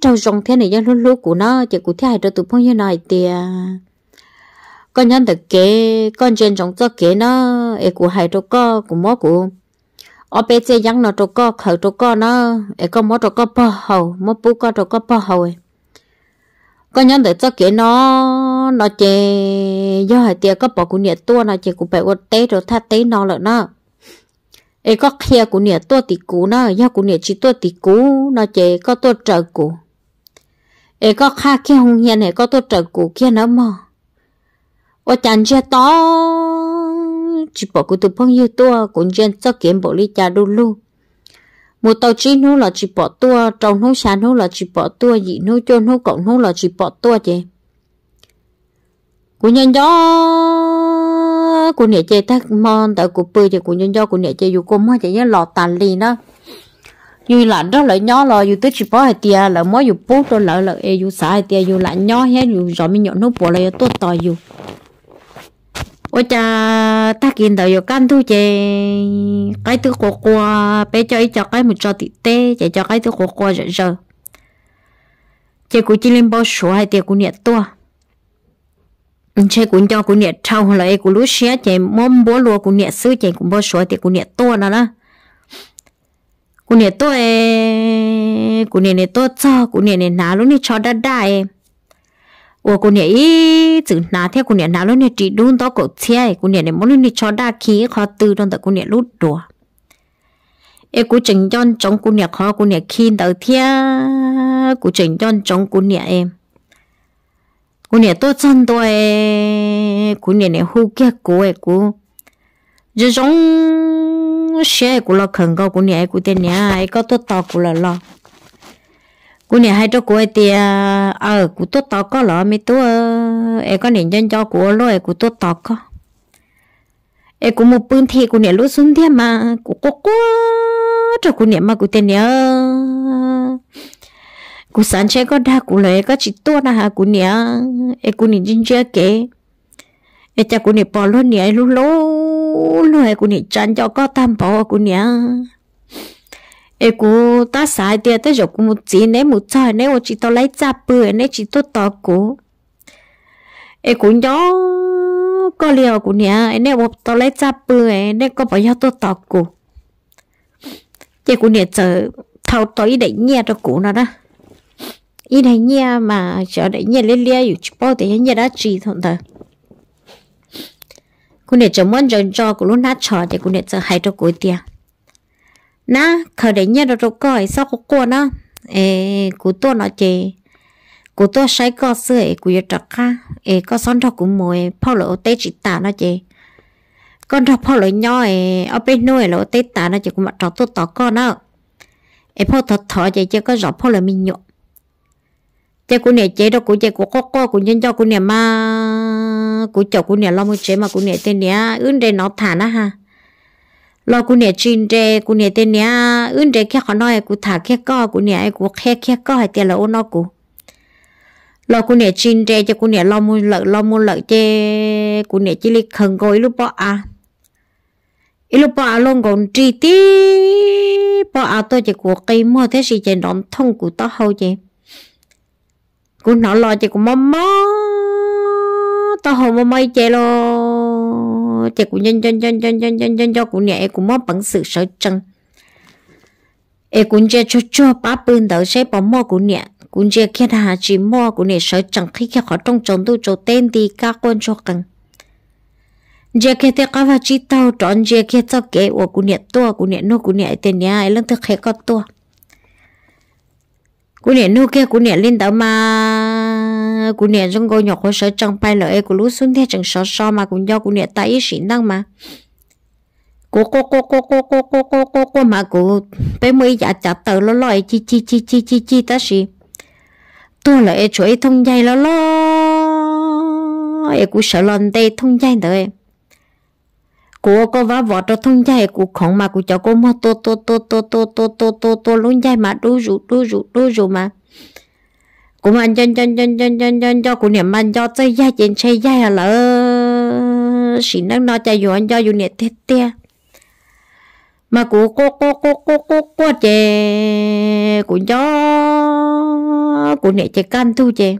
trâu rồng thế này dân lúa lúa của nó chỉ của thế hai đôi tụi phong dư này tiền con nhân được kế con trên trong cho kế nó ấy của hai trâu co của mó của ở bên trên giăng nó trâu co khởi trâu co nó ấy con mó trâu co bò hầu mó bú co trâu co bò hầu ấy con nhân được cho kế nó nó chè do hai tia có bỏ của nhiệt tua nó chè của bảy ô tế rồi tha tế nó lợn nó ấy có kia của nhiệt tua tỷ cú nó do của nhiệt chỉ tua tỷ cú nó chè có tua trợ cú ấy có kha kia hung hiền ấy có tua trợ cú kia nó mò 我讲这多，只不过对朋友多，cũng chẳng cho kiếm bộ lý cha đu lu. Một tàu chí nó là chỉ bỏ tua, trong nó xa nó là chỉ bỏ tua, gì nó cho nó cộng nó là chỉ bỏ tua chứ. Của nhân do của nè chơi thắc mòn, tại của bơi cho của nhân do của nè chơi dù cô mua chê nhớ lọ tàn lì nó Dù lạnh đó là nhỏ là dù tới chỉ bỏ hai tia, là mới dù bố rồi lỡ là dù xả tia, dù lạnh nhỏ hết, dù rõ mình nhỏ nó bỏ lại tôi to dù ôi cha ta kiến đầu yêu can thu chè cái thứ của qua bé cho ý cho cái một cho tị tê chạy cho cái thứ của qua rồi giờ chè của chỉ lên bao số hay tiền của tua chè của e e, e cho của nhiệt trâu là ấy của lúa xé chè mồm lúa của nhiệt sứ chè của bao số tiền của nhiệt tua nó đó của nhiệt tua ấy của nhiệt tua cho của nhiệt này ná lúc cho đã đại 我过年一整哪天过年哪路呢？只弄到狗车，过年呢某呢超大起，靠 từ trong tới 过年 lúc đó. Ê cú trình chọn trong cú nhà khó cú nhà khi đầu thia cú trình chọn trong cú nhà em cú nhà tốt chân tôi cú nhà này hú kia cú ấy cú giờ xe cú lo khẩn câu cú nhà cú tên nhà ấy có tốt to cú cú nè hai chỗ cú ấy thì à, ờ cú tốt tao có lọ mấy tú ấy ờ, có nền chân cho cú lô ấy cú tốt tao có ấy cú một bưng thì cú nè lúa xuống thế mà cú cố cố cho cú nè mà cú tên nè cú sáng chơi có đa cú lấy có chỉ tốt là cú nè ấy cú nè chân chưa kể ấy cha cú nè bỏ luôn nè lú lú lú ấy cú nè chăn cho có tam bỏ cú nè e cô ta sai tia tới giờ cú một chỉ nếu một chơi nếu chỉ tao lấy cha bự nếu chỉ tao tao cô. e cô nhó có liều cú nè nếu một tao lấy cha bự nếu có bảo nhau tao tao cô, chỉ cô nè chờ thâu tối để nhẹ cho cô nó đó ít hay nhẹ mà chờ để nhẹ lên chỉ bao để nhẹ đã chỉ thôi thôi cô nè chờ muốn chờ cho cô lúc nát chờ thì cô nè chờ hai cho cô tiền na khởi đấy được rồi coi sao có cô nó ê cú tôi nó chê cú tôi sai có sửa, ê cú yêu trắc ha ê có son cho cú mồi phao lỗ tê chỉ tả nó chê con trọc phao lỗ nhỏ ê ở bên nuôi lỗ tê tả nó chê cú mặt trọc tôi tỏ con nó ê phao thật thọ chê chê có rõ phao lỗ mình nhộn chê cú nè chê đâu cú chê cú có cô cú nhân cho cú nè ma cú chọc cú nè lo mới chê mà cú nè tên nè ướn đây nó thả nó ha lo cú nè chín rè cú nè tên nè ưn rè kia khó nói cú thả kia co cú nè cú khe kia co hay tiền là ôn nó cú lo cú nè chín rè cho cú nè lo mu lợi lo mu lợi chê cú nè chỉ li khẩn gối lúc bỏ à lúc bỏ à luôn còn tri tí bỏ à tôi chỉ của cây mua thế gì chè đón thông của tao hậu chè cú nó lo chỉ của mắm mắm tao hậu mắm mây chè lo thì cũng nhân nhân nhân nhân nhân nhân nhân cho cũng nhẹ cũng mong bằng sự sợ chân e cũng chơi cho cho ba bên đầu sẽ bỏ mò cũng nhẹ cũng chơi khi thà chỉ mò cũng nhẹ sợ chân khi khi họ trong chồng tôi cho tên thì các con cho cần giờ khi thấy các chị tao chọn giờ khi tao kế của cũng nhẹ to cũng nhẹ nô cũng nhẹ tên nhà ấy lần thứ khai có to cũng nhẹ nô kia cũng nhẹ lên đó mà của nè trong ngôi nhỏ khối sở chẳng bay lợi của lũ xuống thế chẳng sợ so mà cũng do của nè ta ý sĩ năng mà cô cô cô cô cô cô cô cô cô cô mà cô bé mới giả chặt tờ lo lo chi chi chi chi chi chi ta gì tôi là chỗ ấy thông dây lo lo ấy cũng sợ lần đây thông dây đấy cô có vá vỏ cho thông dây cũng không mà cũng cho cô mua to to to to to to to to to luôn dây mà đu rụ đu rụ đu rụ mà cũng anh chân chân chân chân chân chân cho cũng niệm ăn cho chơi dai trên chơi dai à lỡ xin đang nói chạy dù anh cho dù niệm tết tia mà cụ cô cô cô cô cô cô chè cũng cho cũng niệm chè can thu chè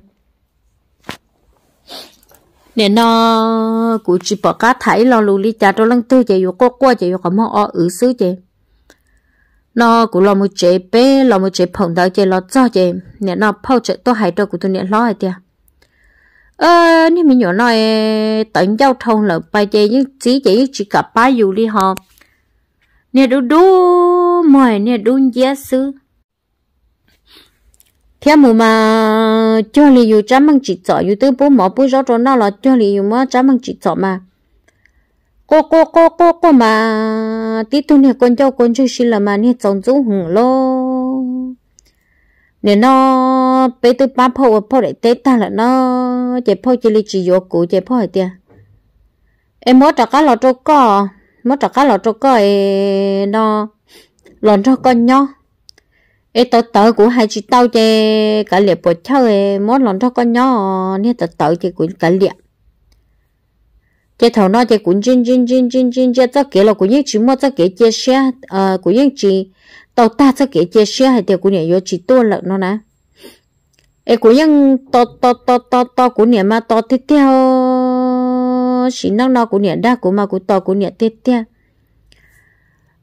nè nó cụ chỉ bỏ cá thải lo lù li chả cho lăng tư chè dù cô cô chè dù có mong ở ở xứ chè nó cũng lo một chế bé lo một chế phồng đó chế lo cho chế nè nó phao chế to hay đó của tôi nè lo ai tiệt ờ nếu mình nhỏ nói ờ, tận giao thông là bài chế những chỉ chế chỉ cả ba dù đi họ nè đủ đủ mọi nè đủ giá sư theo mù mà cho li dù chăm bằng chỉ chọn dù tư bố mỏ bố rõ rồi nó là cho li dù mà chăm bằng chỉ chọn mà cô cô cô cô cô mà tí tu nè con cháu con chơi xí là mà nè chồng chú hùng lo nè nó bé tôi ba phô phô để tết ta là nó chỉ phô chỉ li chỉ vô cũ chỉ phô tiệt em mất trả cá lọ trâu cò à? mất trả cá lò trâu cò nó lòn cho con nhó ê tớ tớ của hai chị tao chê cả liệp bột chơi mất lòn cho con nhó nè tớ tớ chê của cả liệp cái thầu nó chơi cuốn chín chín chín chín chín chơi tất cả là cuốn những chỉ mua tất cả chơi xe à cuốn những chỉ tàu ta tất cả chơi xe hay tiêu này nhiều chỉ tua lợn nó nè cái cuốn những to to to to to cuốn này mà to tiếp theo chỉ nó nó cuốn này đa cuốn mà cuốn to cuốn này tiếp theo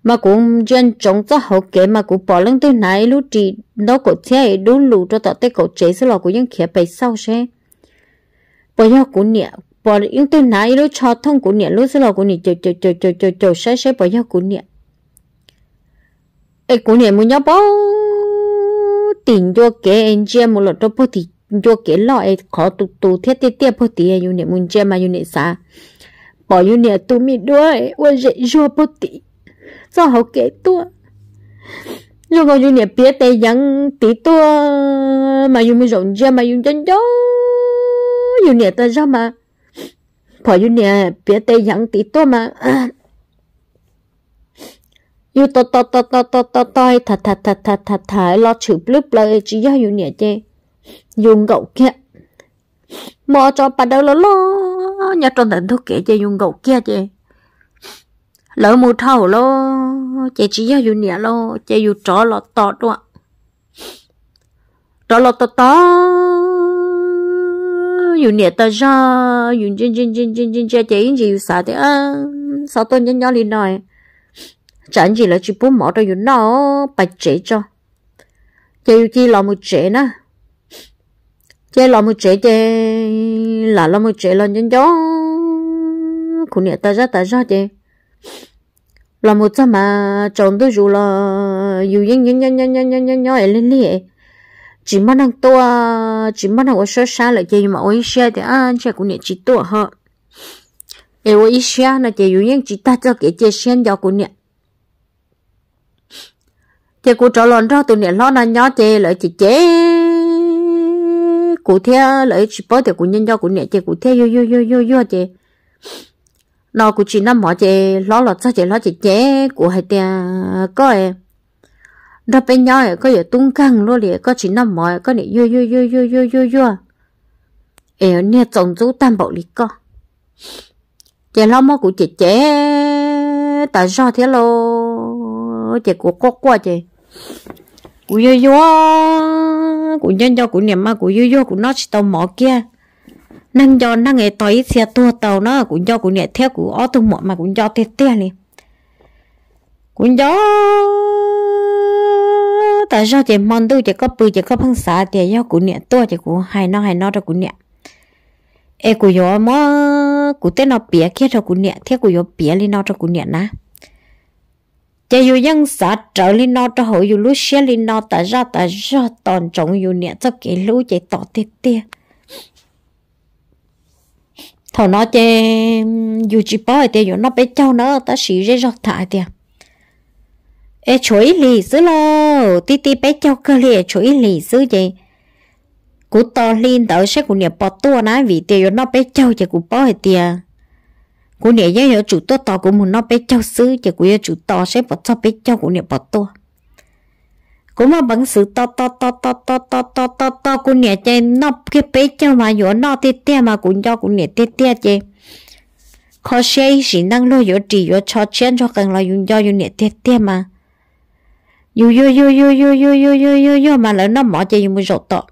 mà cũng dân chống cho hậu kế mà cũng bỏ lưng tôi nãy lúc chỉ nó có thể đúng lù cho tao tới cậu chế sẽ là cũng những khía bày sau xe bây giờ cũng nhiều bỏ những từ nãy lúc cho thông của nhẹ lúc sau của nhẹ chờ chờ chờ chờ chờ chờ sẽ sẽ bỏ nhau của nhẹ ai của nhẹ muốn nhau bỏ tiền cho kẻ anh chị một lọ cho bố thì cho kẻ lọ ai khó tu tu thiết thiết thiết bố thì ấy nhẹ muốn chơi mà nhẹ xa, bỏ nhẹ tu mi đuôi quên dễ cho bố thì do họ kẻ tua nhưng mà nhẹ biết tay rằng tí tua mà nhẹ mới rộng chơi mà nhẹ chân chó đâu nhẹ ta sao mà พออยู่เนี่ยเปียเตยังตีตัวมาอยู่ต่อต่อต่อต่อต่อต่อต่อยถัดถัดถัดถัดถัดถ่ายรอฉืบลึบเลยจีย่าอยู่เนี่ยเจยุงเก่าเกี้ยมอจอปัดเดาล้อล้อเนี่ยตอนนั้นทุกเก๋เจยุงเก่าเกี้ยเจ lỡ mù thầu lo chị chỉ cho dù nhẹ lo chị dù trỏ lọt tọt đó trỏ lọt tọt tọt อยู่เนี่ยตาจออยู่จริงจริงจริงจริงจริงจะเจ๊ยังอยู่สาเดียวสาวตัวยังยอลีหน่อยฉันจีละจีปุ่มหมอตัวอยู่นอไปเจ๊จอเจ๊อยู่จีหลอมุเจ๊นะเจ๊หลอมุเจ๊เจ๊หลาหลอมุเจ๊หลอนยังยอคุณเนี่ยตาจอตาจอเจ๊หลอมุจะมาจงตัวอยู่ละอยู่ยังยังยังยังยังยังยังยังเอลินลี่ chỉ mất năng tua chỉ mất năng sơ xa lại chơi mà ôi xe thì ăn à, chơi cũng nhẹ chỉ tua hơn em ôi xe là chơi dùng những chỉ ta cho cái chơi sen cho cũng nhẹ thì cô trả lời cho tụi nhẹ lo là nhớ chơi lại chỉ chế cụ theo lại chỉ bớt thì cũng nhân cho cũng nhẹ chơi cụ theo yo yo yo yo yo chơi nó cũng chỉ năm mỏ chơi lo lo cho chơi lo chỉ chế của hai tia có em đập bên nhau có giờ tung căng luôn liền có chỉ nằm mỏi có này yo yo yo yo yo yo yo ẻo nè trồng rau tam bảo liền co chị lo mò của chị chế tại sao thế lo chị của cô qua chị của yo yo của nhân do của niệm mà của yo yo của nó chỉ tàu mỏ kia năng do năng ấy tới xe tua tàu nó cũng do của niệm theo của ô tô mỏ mà cũng do tê tê liền cũng do tại sao chị mong tôi chị có bự chị có phăng xả thì do cụ niệm tôi chỉ cụ hay nó hay nó cho cụ niệm ê cụ gió mà cụ tên nó bịa kia cho cụ niệm thế cụ gió bịa lên nó cho cụ niệm na chị dù dân xã trở lên nó cho hội dù lú xe lên nó tại ra tại ra toàn trọng dù niệm cho cái lú chỉ tỏ tiệt tiệt thằng nó chơi youtube chỉ thì dù nó bé cháu nó ta xì ra rọt thải tiệt ê chuối lì dữ lo tí tí bé cho cơ lì chuối lì dữ gì cú to lên tới sẽ cú nhảy bỏ tua nái vì tiền nó bé cho chỉ cú bỏ hết tiền cú nhảy nhớ nhớ chủ to to cú muốn nó bé cho xứ chỉ cú chủ to sẽ bỏ cho bé cho cú nhảy bỏ tua cú mà bằng sự to to to to to to to to to cú nhảy chơi nó cái bé cho mà nhớ nó tê tê mà cú cho cú nhảy tê tê chứ. khó sẽ gì năng lo nhớ chỉ nhớ cho chân cho càng lo nhớ nhớ nhảy tê tê mà yo yo yo yo yo yo yo yo yo yo mà lỡ nó mỏ chơi dùng rột tọ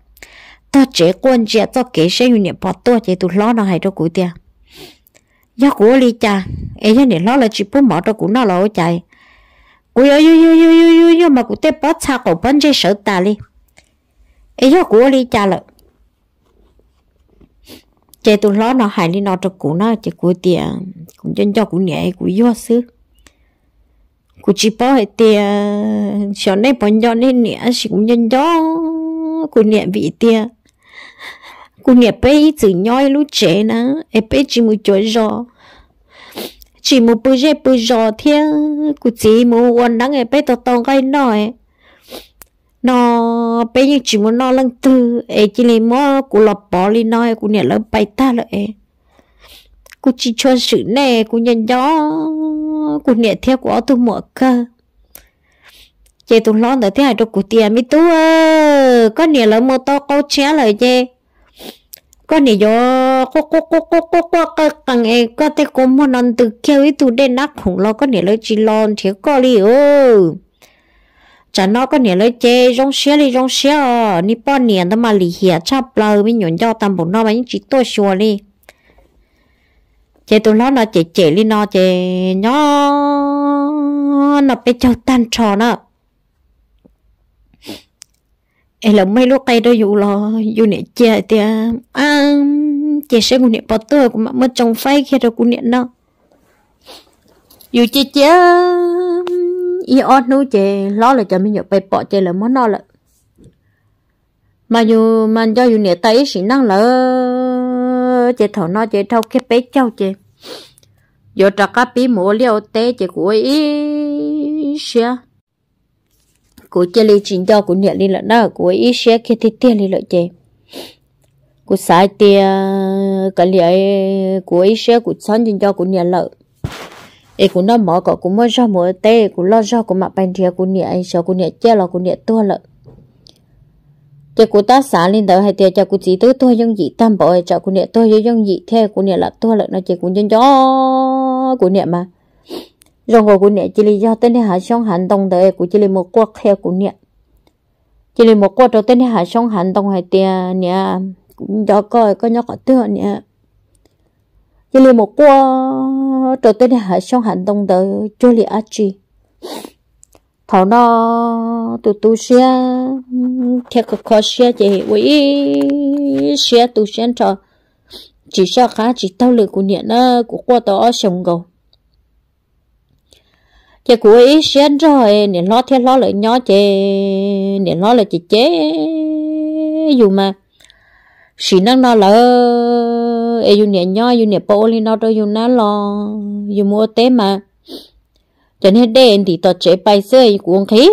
ta trẻ quân trẻ to kể sẽ dùng niệm bỏ tua chạy tụi lo nó hay cho cụ tia do của ly cha ấy cho niệm lo là chỉ bút mỏ cho cụ nó là ô chạy cụ yo yo yo yo yo yo mà cụ tê bỏ xa cổ bắn chơi sợ ta đi ấy do của ly cha lợ chạy tụi lo nó hay đi nó cho cụ nó chạy cụ tia cũng chân cho cụ nhẹ cụ vô xứ cú chỉ bỏ hết tiền cho nên bọn nhỏ nên nè chỉ cũng nhân đó cụ nè vị tiền cú nè bé chỉ nhoi lúc trẻ nè em bé chỉ một chỗ rồi chỉ một bữa giờ bữa giờ thế cú chỉ một quần nắng em bé to to cái nồi nó bé như chỉ muốn nó lần thứ, em chỉ lấy mò cú lọp bỏ đi nồi cụ nè lỡ bay ta lại cô chỉ cho sự nè cô nhận gió cô nhẹ theo của tôi mở cơ chị tôi lo tới thế hại được của tiền mi tú ơ có nhẹ là mô to câu ché lời chê có nhẹ gió cô cô cô cô cô cô cơ càng e có thể có một lần từ kêu ý tôi đen nát khủng lo có nhẹ lời chỉ lon thế có li ơ chả nó có nhẹ lời chê rong xé đi rong xé ờ ni bao nhẹ nó mà lì hiệp chắp lời mi nhổn do tam bộ nó mà những chỉ tôi xua đi chị tôi tụi nó là chế chế li nó chế nhó nó bé cháu tan trò nó em là mấy lúc cây đó dù lo dù nè chế thì à chế sẽ cũng nè bỏ tơ cũng mất trong phai khi đó cũng nè nó dù chế chế ý ớt nú chế lo là cho mình nhập bay bỏ chế là món nó là mà dù mà do dù nè tay xí năng là chế thọ nó chế thâu cái bé cháu chế giờ trà cá bí mồ liêu tê chế của ý xia của chế lý chính cho của niệm lý lợn đó của ý xia khi thì tiền lý lợn chế của sai tiền cái lợn của ý xia của sáng chính cho của niệm lợn ấy của nó mở cổ cũng mới ra mở tê của lo ra của mặc bàn thìa của niệm ấy sau cũng niệm chế là của niệm tua lợn cho cô ta xả lên đầu hay tiền cho cô chỉ tới tôi dùng gì tam bộ cho cô niệm tôi dùng gì theo cô niệm là tôi lại nó chỉ cô nhân cho cô niệm mà rồi ngồi cô niệm chỉ lý do tên hạ xong hành động đời cô chỉ lấy một quốc theo cô niệm chỉ lấy một quốc rồi tên hạ xong hành động hay tiền nè cho coi có nhớ có tựa nè chỉ lấy một quốc rồi tên hạ xong hành động đời cho lấy ác chi thảo nó tụ tụ xe theo khó khó xe chỉ với xe tụ xe cho chỉ sao khá chỉ tao lừa của nhện nó ờ, của qua tao sống gầu chỉ của ấy xe rồi nè lo theo lo lại nhỏ chị nè lo lại chị chế dù mà xí năng nó là ai dù nè nhỏ dù nè bố lên nó đâu dù nó lo dù mua té mà chẳng hết đen thì tôi chế bay rơi của ông khí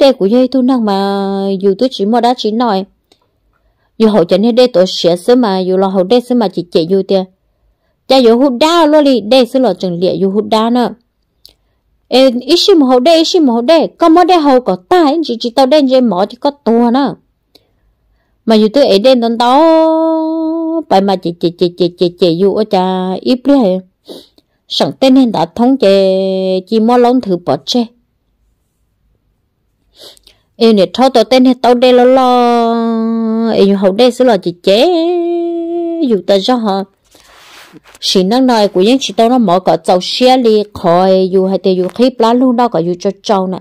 đây của dây tu năng mà dù tôi chỉ mua đã chỉ nói dù hậu chẳng hết đây tôi sẽ sớm mà dù lo hậu đây sớm mà chỉ chạy dù tiền cha dù hút đá luôn đi đây sớm lo chẳng liệt dù hút đá nữa em ít xí một hậu đây ít xí một hậu đây có mua đen hậu có ta chỉ chỉ tao đen dây mỏ thì có tua nữa mà dù tôi ấy đen tao tao bài mà chỉ chỉ chỉ chỉ chỉ chỉ dù ở cha ít biết sẵn tên nên đã thống chế chỉ mò lông thử bỏ chê yêu nè thâu tổ tên hết tao đây lo lo yêu hậu đây sẽ là chị chế dù ta cho họ chỉ năng này của những chị tao nó mở cả cháu xe đi khỏi dù hay thì dù khi lá luôn đó cả dù cho cháu nè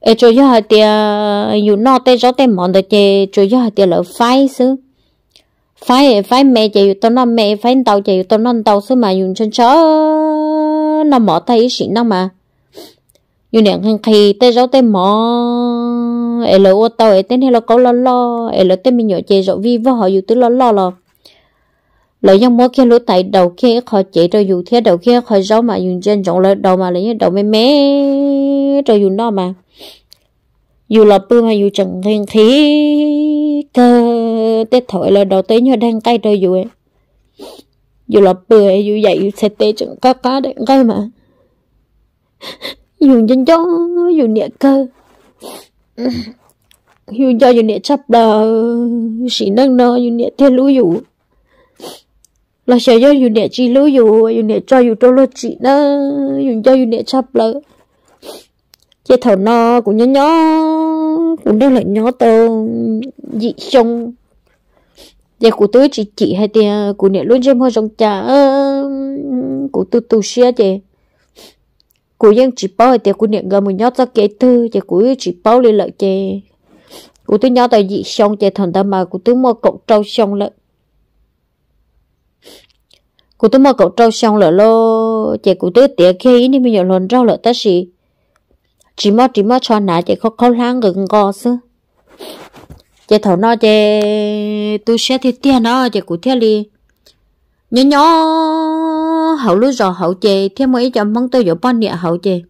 ê cho giờ hay thì dù nó tên cháu tên mòn để chơi cho giờ hay thì lỡ phai xứ phải phải mẹ chạy tôi nó mẹ phải tàu chạy tôi nó tàu xứ mà dùng chân chó nó mỏ tay xịn nó mà dùng điện hàng khi tay rau tay mỏ ở lỡ ô tàu ở tên hay là có lo lo ở lỡ tên mình nhỏ chị rậu vi vô họ dù tứ lo lo lo lỡ dân mua kia lúa tại đầu khi họ chạy rồi dù thế đầu khi họ rau mà dùng chân rộng lỡ đầu mà lấy như đầu mẹ mẹ rồi dùng nó mà dù là bư mà dù chẳng thiên khí cơ tết thổi là đầu tới nhớ đang cay rồi rồi dù là bưởi dù vậy sẽ tê chẳng có cá đấy cay mà dù chân cho dù nhẹ cơ dù cho dù nhẹ chắp đờ xỉ nâng nơ dù nhẹ thiên lũ dù là sẽ do dù nhẹ chỉ lũ dù dù nhẹ cho dù trâu lô chỉ nơ dù cho dù nhẹ chắp lỡ chế thầu no cũng nhớ nhó cũng đang lại nhó tô dị sông giờ dạ, cụ tôi chỉ chỉ hay thì ờ, cụ nè luôn xem hơi trong trà ờ, cụ tôi tu xia chị cụ dân chỉ bao thì cụ nè gần một nhót ra kế thư chị cụ chỉ bao lên lợi chị cụ tôi nhót tại gì xong chị thằng ta mà cụ tôi mua cậu trâu xong lợi cụ tôi mua cậu trâu xong lợi lo chị cụ tôi tiệt khi đi mình nhận rau lợi ta gì chỉ mua chỉ mua cho nãy chị không không lang gần gò xưa chị thầu nó chị tôi sẽ thì tiền nó chị cụ thiết đi nhỏ nhỏ hậu lúc rồi hậu chị thêm mấy chấm mong tôi vào ban địa hậu chị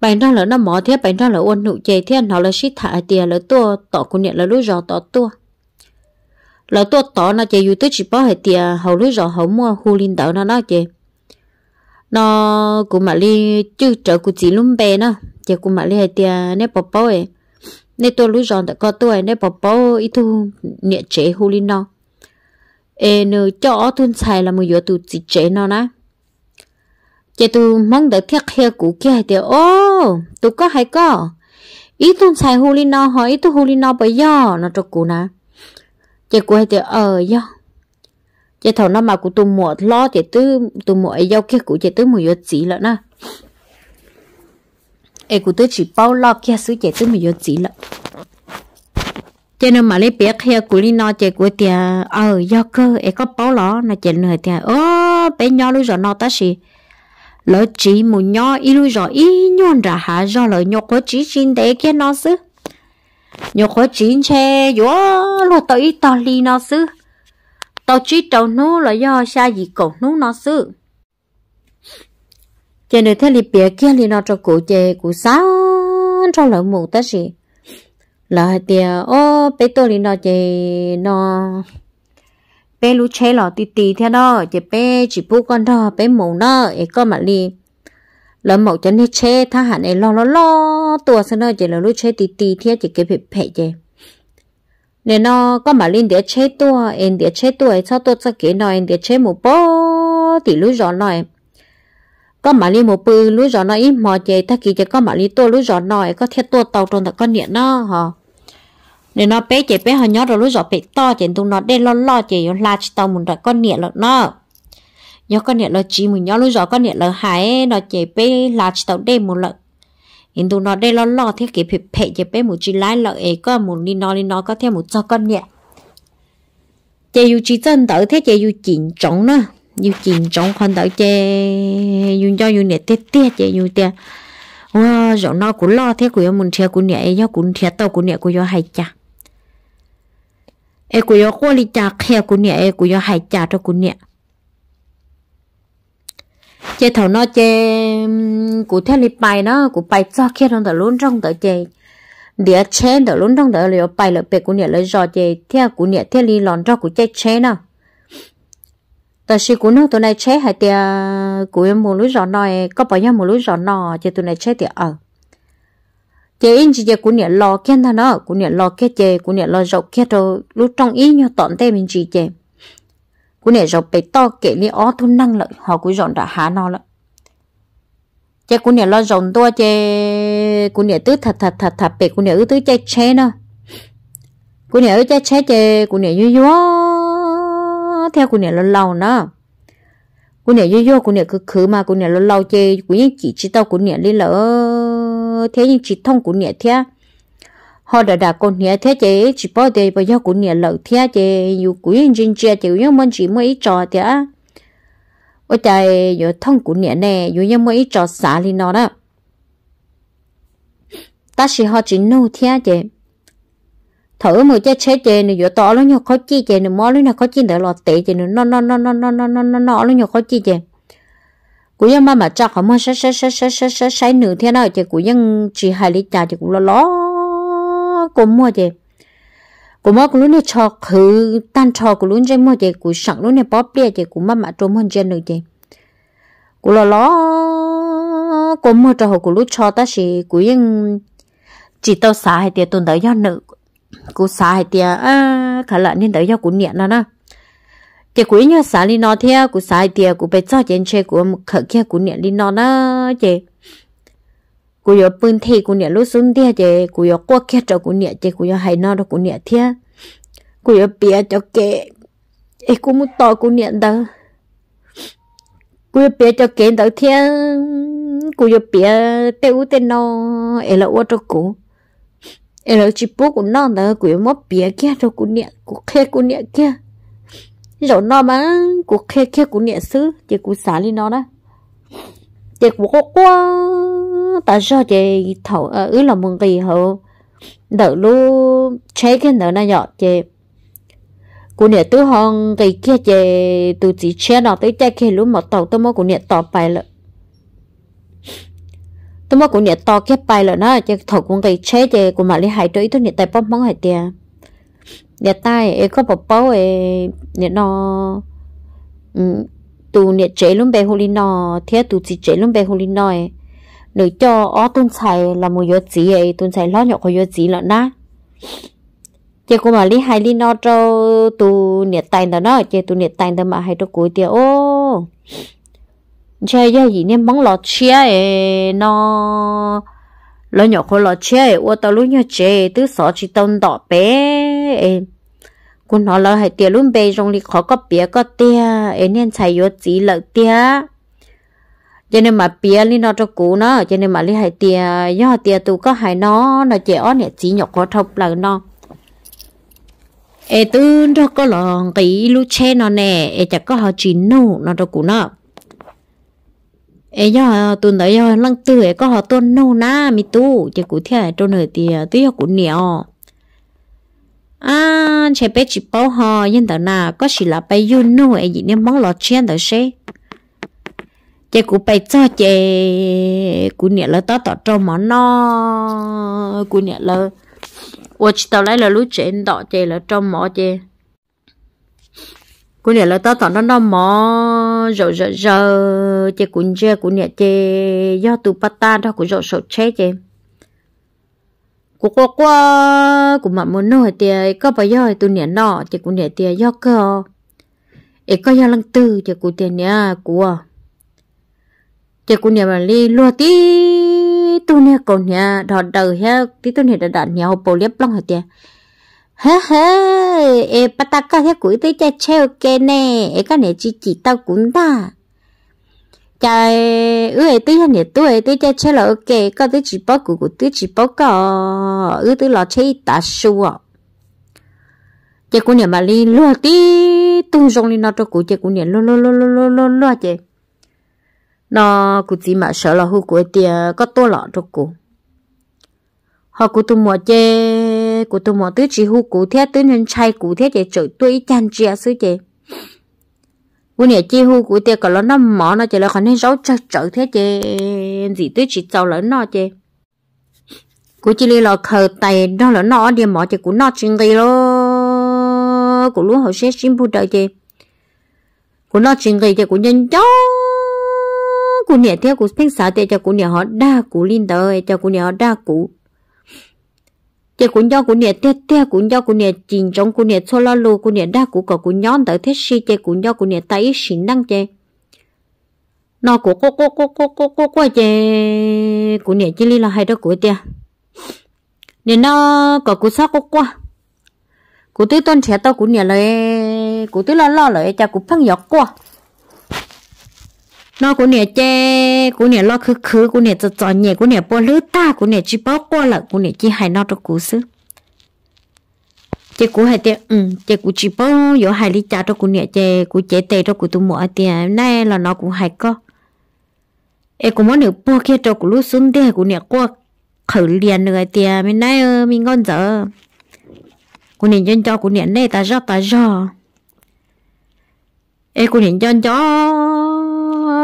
bảy đó là nó mỏ thiết bảy đó là ôn nụ chị thiết nó là xí thả tiền là tua tỏ của niệm là lúc rồi tỏ tua là tua tỏ nó chị dù tới chỉ bó hết tiền hậu lúc rồi hậu mua hù linh đảo nó nó chị nó cũng mà đi chưa trở của chị lúng bè nó chị cũng mà đi hết tiền nếp bỏ bỏ ấy nên tôi lũ giòn đã có tôi nên bỏ bỏ ít thu nhẹ chế hồ linh nó ê nơ cho thôn xài là một yếu tụ chỉ chế nó nè chế tụ mong đợi thiết kia cũ kia thì ô tụ có hay có ít thôn xài hồ linh nó hỏi ít thu hồ linh nó bây giờ nó cho cũ nè chế cũ hay thì ờ do chế thầu nó mà cũ tụ muộn lo chế tư tụ ấy giao kia cũ chế tư một yếu chỉ lận nè ai cũng tôi chỉ bảo lo kia sự chế tôi mình chỉ lợ cho nên mà lấy biết kia của lý nó chế của tia ờ do cơ ai có bảo lo nó chế người tia ô bé nhỏ lúc rồi nó ta gì lỡ chỉ một nhỏ ít lúc rồi ít nhon ra hà do lỡ nhỏ có chỉ xin để kia nó xứ nhỏ có chỉ che gió lo tới ít to lý nó xứ tao chỉ trâu nú là do xa gì cổ nú nó xứ giờ này thấy liệt bia kia liền nó cho cụ chè cụ sáng cho lỡ mù tất gì là tiền ô bé tôi liền nó chè nó bé lú chế lọ tì tì theo đó chè bé chỉ bu con đó bé mù nó ấy có mà li lỡ mù cho nên chế thà hẳn ấy lo lo lo tua xem nó chè lỡ lú chế tì tì theo chỉ cái việc phải chè nên nó có mà lên để chế tua em để chế tua ấy sao tôi sẽ kể nói em để chế mù bó thì lú rõ em có mà li một bự lúi giò nó ít mò chè ta kỳ chè có mà li to lúi giò nó có thiết to tàu trong thật con nhện nó hả nên nó bé chè bé họ nhót rồi lúi giò bé to chè tụi nó đen lo lo chè là tàu mình đặt con nhện lợn nó nhớ con nhện lợn chỉ mình nhớ lúi giò con nhện lợn hải nó chè bé là tàu đen một lợn hiện tụi nó đen lo lo thiết kế phệ phệ chè bé một chỉ lái lợn ấy có một li nó li nó có thêm một cho con nhện chè dù chỉ chân tới thế chè dù chỉnh trống nữa như chín trong con đỡ chê dùng cho dùng nè tết tết chê dùng tiền wow rồi nó cũng lo thế của mình thiệt của nè do cũng thiệt tao của nè của do hay chả e của do qua đi chả khe của nhẹ của do hay chả cho của nè, chê thầu nó chê của thế đi bài nó của bài cho kia trong tờ luôn trong tờ chê địa chê tờ luôn trong tờ liệu bài lợi bề của nè lấy giò chê theo của nè theo li lòn cho của chê chê nào ta chỉ cũng nói tụi này chết hay thì của em một lối rõ nòi có bao nhiêu một lối rõ nò thì tụi này chết thì ở à? chị in chị chị cũng nhận lo kia thằng nó cũng nhận lo kia chị cũng nhận lo rộng kia rồi lúc trong ý nhau tận tay mình chị chị cũng nhận rộng bị to kể đi ó thu năng lợi họ cũng dọn đã há nó rồi, chị cũng nhận lo rộng to chị cũng nhận tứ thật thật thật thật bị cũng nhận tứ chơi chế nữa, cũng nhận tứ chơi chế chị cũng nhận vui vui theo của nè lâu lâu nó của nè vô vô của nè cứ khứ mà của nè lâu lâu chơi, của những chỉ chỉ tao của nè lên lỡ thế nhưng chỉ thông của nè thế họ đã đã con nè thế chê chỉ bảo giờ bây giờ của nè lỡ thế chê dù của những chân chê chê những món chỉ mới trò thế ở đây dù thông của nè nè dù những mới trò xả lên nó đó ta chỉ họ chỉ nô thế chê thử một cha chế chè này vừa to nó nhau khó chi chè này mò nó nhau khó chi để lọt tệ chè này nó nó nó nó nó nó nó nó nó nó nhau khó chi chè. cú dân mà mà chắc không mà sấy sấy sấy sấy sấy sấy sấy nửa thế nào chế cú dân chỉ hai lít trà chế cú lo lo cú mua chè. cú mua cú luôn này cho khử tan cho cú luôn này mua chè cú sẵn luôn này bóp bia chế cú mà mà trộm hơn trên nữa chè. cú lo lo cú mua cho họ cú luôn cho ta chỉ cú dân chỉ tao xả hay tiền tuần tới do nữ cô xả hay tia à khả là nên đợi cho cô niệm nó nè chị cú nhớ xả đi nó thế cô xả hay tia cú bị cho chén chê cô một khở kia cô niệm đi nó nè chị cô yo bưng thì cô niệm lúc xuống thế chị cô yo qua kia cho cô niệm chị cú yo hay nó đó cô niệm thế cô yo bia cho kệ ấy cô muốn to cô niệm đâu cô yo bia cho kệ đâu thế cô yo bia tiêu tiền tê nó ấy là uo cho cô em nói chỉ bố của nó là của em mất bia kia rồi của nhẹ của khe của nhẹ kia rồi nó mà của khe kia của nhẹ xứ chỉ của xả lên nó đó chỉ của có quá tại sao chị thầu ờ, ứ là mừng gì hậu đỡ luôn chế cái nợ này nhọ chị của nhẹ tứ hòn cái kia chị từ chỉ chế nó tới chế khi lúc mà tàu tôi mới của nhẹ tỏ bài lợi tôi mà cũng nhẹ to kép bay rồi nó chứ thầu cũng gây chế thì cũng mà lấy hại cho ít thôi nhẹ tay bóp móng hại tiền nhẹ tay ừ, ấy có bọc bao ấy nhẹ nó tụ nhẹ chế luôn bé hồ linh nó thế tụ chỉ chế luôn bé hồ linh nó ấy nếu cho ó tuân xài là một yếu gì ấy tuân xài lo nhọc có yếu gì là na chị cũng mà lấy hai linh nó cho tụ nhẹ tay đó nó chị tụ nhẹ tay đó mà hay cho cuối tiền ô chơi giờ gì nên bóng lọt chia nó lo nhỏ khối lọt chia ô tao lúc nhỏ chê tứ sọ chỉ tông đỏ bé cũng nó lo hay tiền luôn bé trong lịch khó có bé có tia ấy nên xài vô chỉ lợi tia cho nên mà bé lý nó cho cũ nó cho nên mà lý hay tia do tia tụ có hại nó nó chê ó nè chỉ nhỏ khó thọc là nó ê tư cho có lòng cái lúc che nó nè ê chắc có họ chỉ nụ nó cho cũ nó ấy giờ tuần tới giờ lăng tư ấy có họ tuần nâu na mi tu chỉ cụ thể trôn ở thì tôi học cụ nhiều à chế bé chỉ bảo họ nhưng tớ na có chỉ là bay yêu nâu, ấy gì nên mong lo chen tớ xe Chỉ cụ bay cho chế cụ nhẹ là tao tao trâu món nó cụ nhẹ là watch tao lấy là lúc chuyện tọ chế là trâu mỏ chế cụ nhẹ là tao tao nó nó mỏ rộ rộ rộ chè cuốn chè cuốn nhẹ chè do từ pata đó của rộ sổ chè chè của qua qua của mà muốn nói thì có bao giờ tôi nhẹ nọ chè cuốn nhẹ thì do cơ ấy có do lăng tư chè cuốn tiền nhá của chè cuốn nhẹ mà đi lúa tí tôi nhẹ còn nhẹ đọt đầu ha tí tôi nhẹ đã đạn nhẹ hộp bầu liếp lăng hả chè hơ hơ e bắt ta thế cuối tới cha treo kê nè e có này chỉ chỉ tao cũng ta cha ư e tới này tôi e tới cha treo là ok có tới chỉ bao của của tới chỉ bao có ư tới là chơi ta sùa cha cũng nhà mà đi luôn tí tung rong đi nó cho cụ cha cũng nhà luôn luôn luôn luôn luôn luôn luôn cha nó cụ chỉ mà sợ là hư của tiền có to lọ cho cụ họ cũng tung mua chơi tôi của tôi mà tôi chỉ hú cụ thế tôi nên chay cụ thế để chửi tôi chăn chia sứ chị bữa nay chi hú cụ thế còn lớn nó mỏ nó chỉ là còn nên rấu chở chở thế chị gì tôi chỉ giàu lớn nó chị cụ chỉ là khờ tay đó là nó đi mỏ chị cụ nó chuyện gì lo cụ lúa hồi sẽ xin phụ trợ chị cụ nó chuyện gì chị cụ nhân cháu cụ nhẹ theo cụ phanh xả thì cho cụ nhẹ họ đa cụ linh đời cho cụ nhẹ họ đa cụ chị cũng nhau cũng nhẹ tê tê cũng nhau cũng nhẹ chìm trong cũng nhẹ xô la lù cũng nhẹ đa cũng cả cũng nhón tới thế si chị cũng nhau cũng nhẹ tay xin đăng chơi, nó cũng cô cô cô cô cô cô cô chị cũng nhẹ chỉ là hai đứa của tia nên nó có cũng sao cô qua cũng tới tuần trẻ tao cũng nhẹ lời cũng tới lo lo lời cha cũng phăng giọt qua nó cũng nè che cũng nè lo khứ khứ cũng nè cho cho nhẹ cũng nè bỏ lứa ta cũng nè chỉ bỏ qua là cũng nè chỉ hay nó cho cú sư chị cú hay tiệt ừ chị cú chỉ bỏ vô hay lý cha cho cũng nè chị cú chế tê cho cú tụi mua tiệt nay là nó cũng hay có em cũng muốn được bỏ kia cho cú lúc xuống đây cũng nè qua khử liền nữa tiệt mình nay mình ngon dở cũng nè dân cho cũng nè này ta rõ ta rõ em cũng nè dân cho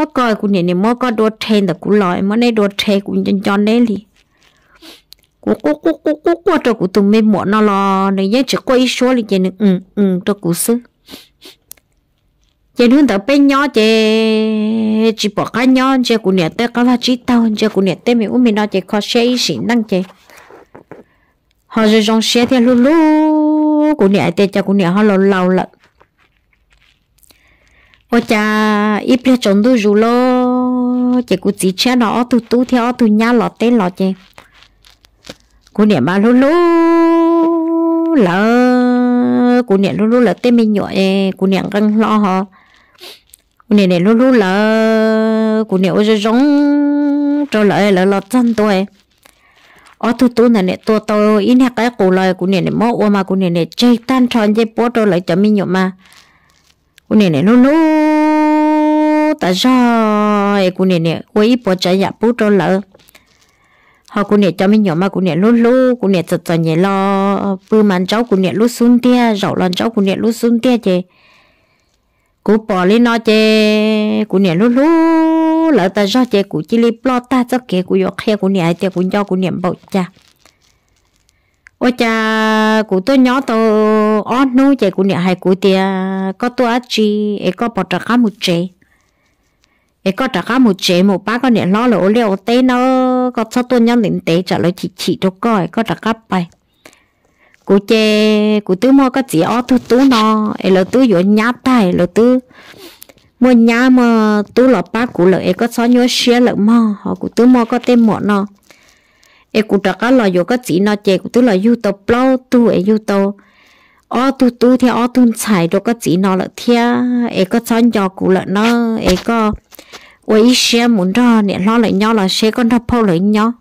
mua coi cũng nè nè mua coi đồ thèn là cũng lòi mà này đồ thèn cũng chân chân đấy đi, cô cô cô cô cô cô cho cô tụi mình muốn nó lo này nhớ chỉ có ít số lì chơi ừ ừ cho cô xứ chơi hướng tới bên nhỏ chơi chỉ bỏ cái nhỏ chơi cũng nè tới cái là chỉ tao chơi cũng nè tới mình uống mình nói chơi khó xe xịn năng chơi họ rồi trong xe thì lulu cũng nè tới cho cũng nè họ lâu lâu lận ô cha ít biết chọn đồ dù lo chỉ cũng chỉ che nó từ tú theo từ nhà lọ tên lọ cô niệm mà lú lú lỡ cô niệm lú lú lỡ tên mình nhọ cô niệm căng lo hả cô niệm này lú lú cô niệm ôi giống cho lỡ lỡ lọt chân tôi ở tu tu này tu tu ít nhất cái cổ lời của nè nè mốt mà của nè nè tan tròn chơi bố đồ lại cho mình mà cô nè nè nó nó ta cho rồi cô nè nè cô ấy bỏ chạy dạp bút trâu lỡ họ cô nè cho mình nhỏ mà cô nè lú lú cô nè thật thật nhẹ lo bư màn cháu cô nè lú xuống tia rậu lần cháu cô nè lú xuống tia chị cô bỏ lên nó chị cô nè lú lú lỡ ta cho chị cô chỉ lấy lo ta cho kẻ cô យក khe cô nè ai tia cô cho cô nè bầu cha ôi cha cô tôi nhỏ tôi ó nú chạy của nè hai của tia có tua chi ấy có bỏ trà một chế ấy có trà cá một chế một ba con nè lo là ô liều nó có cho tôi nhân định tế trả lời chị chị đâu coi có trà cá bay cụ chê cụ tứ mua có chỉ ó tu tú nó ấy là tứ dội nhá tay là tứ mua nhá mà tứ lọ ba cụ là ấy có xóa nhớ xe lợn mò họ cụ tứ mua có tên mọ nó ấy cụ trà cá lò dội có chỉ nó chê cụ tứ là yêu tàu plau tu ấy yêu tàu ở tu tu thì ở tu chạy được cái chỉ nó là thia ấy có chọn cho cụ lợn nó ấy có quấy xe muốn cho nè lo lại nhau là xe con thắp phô lại nhau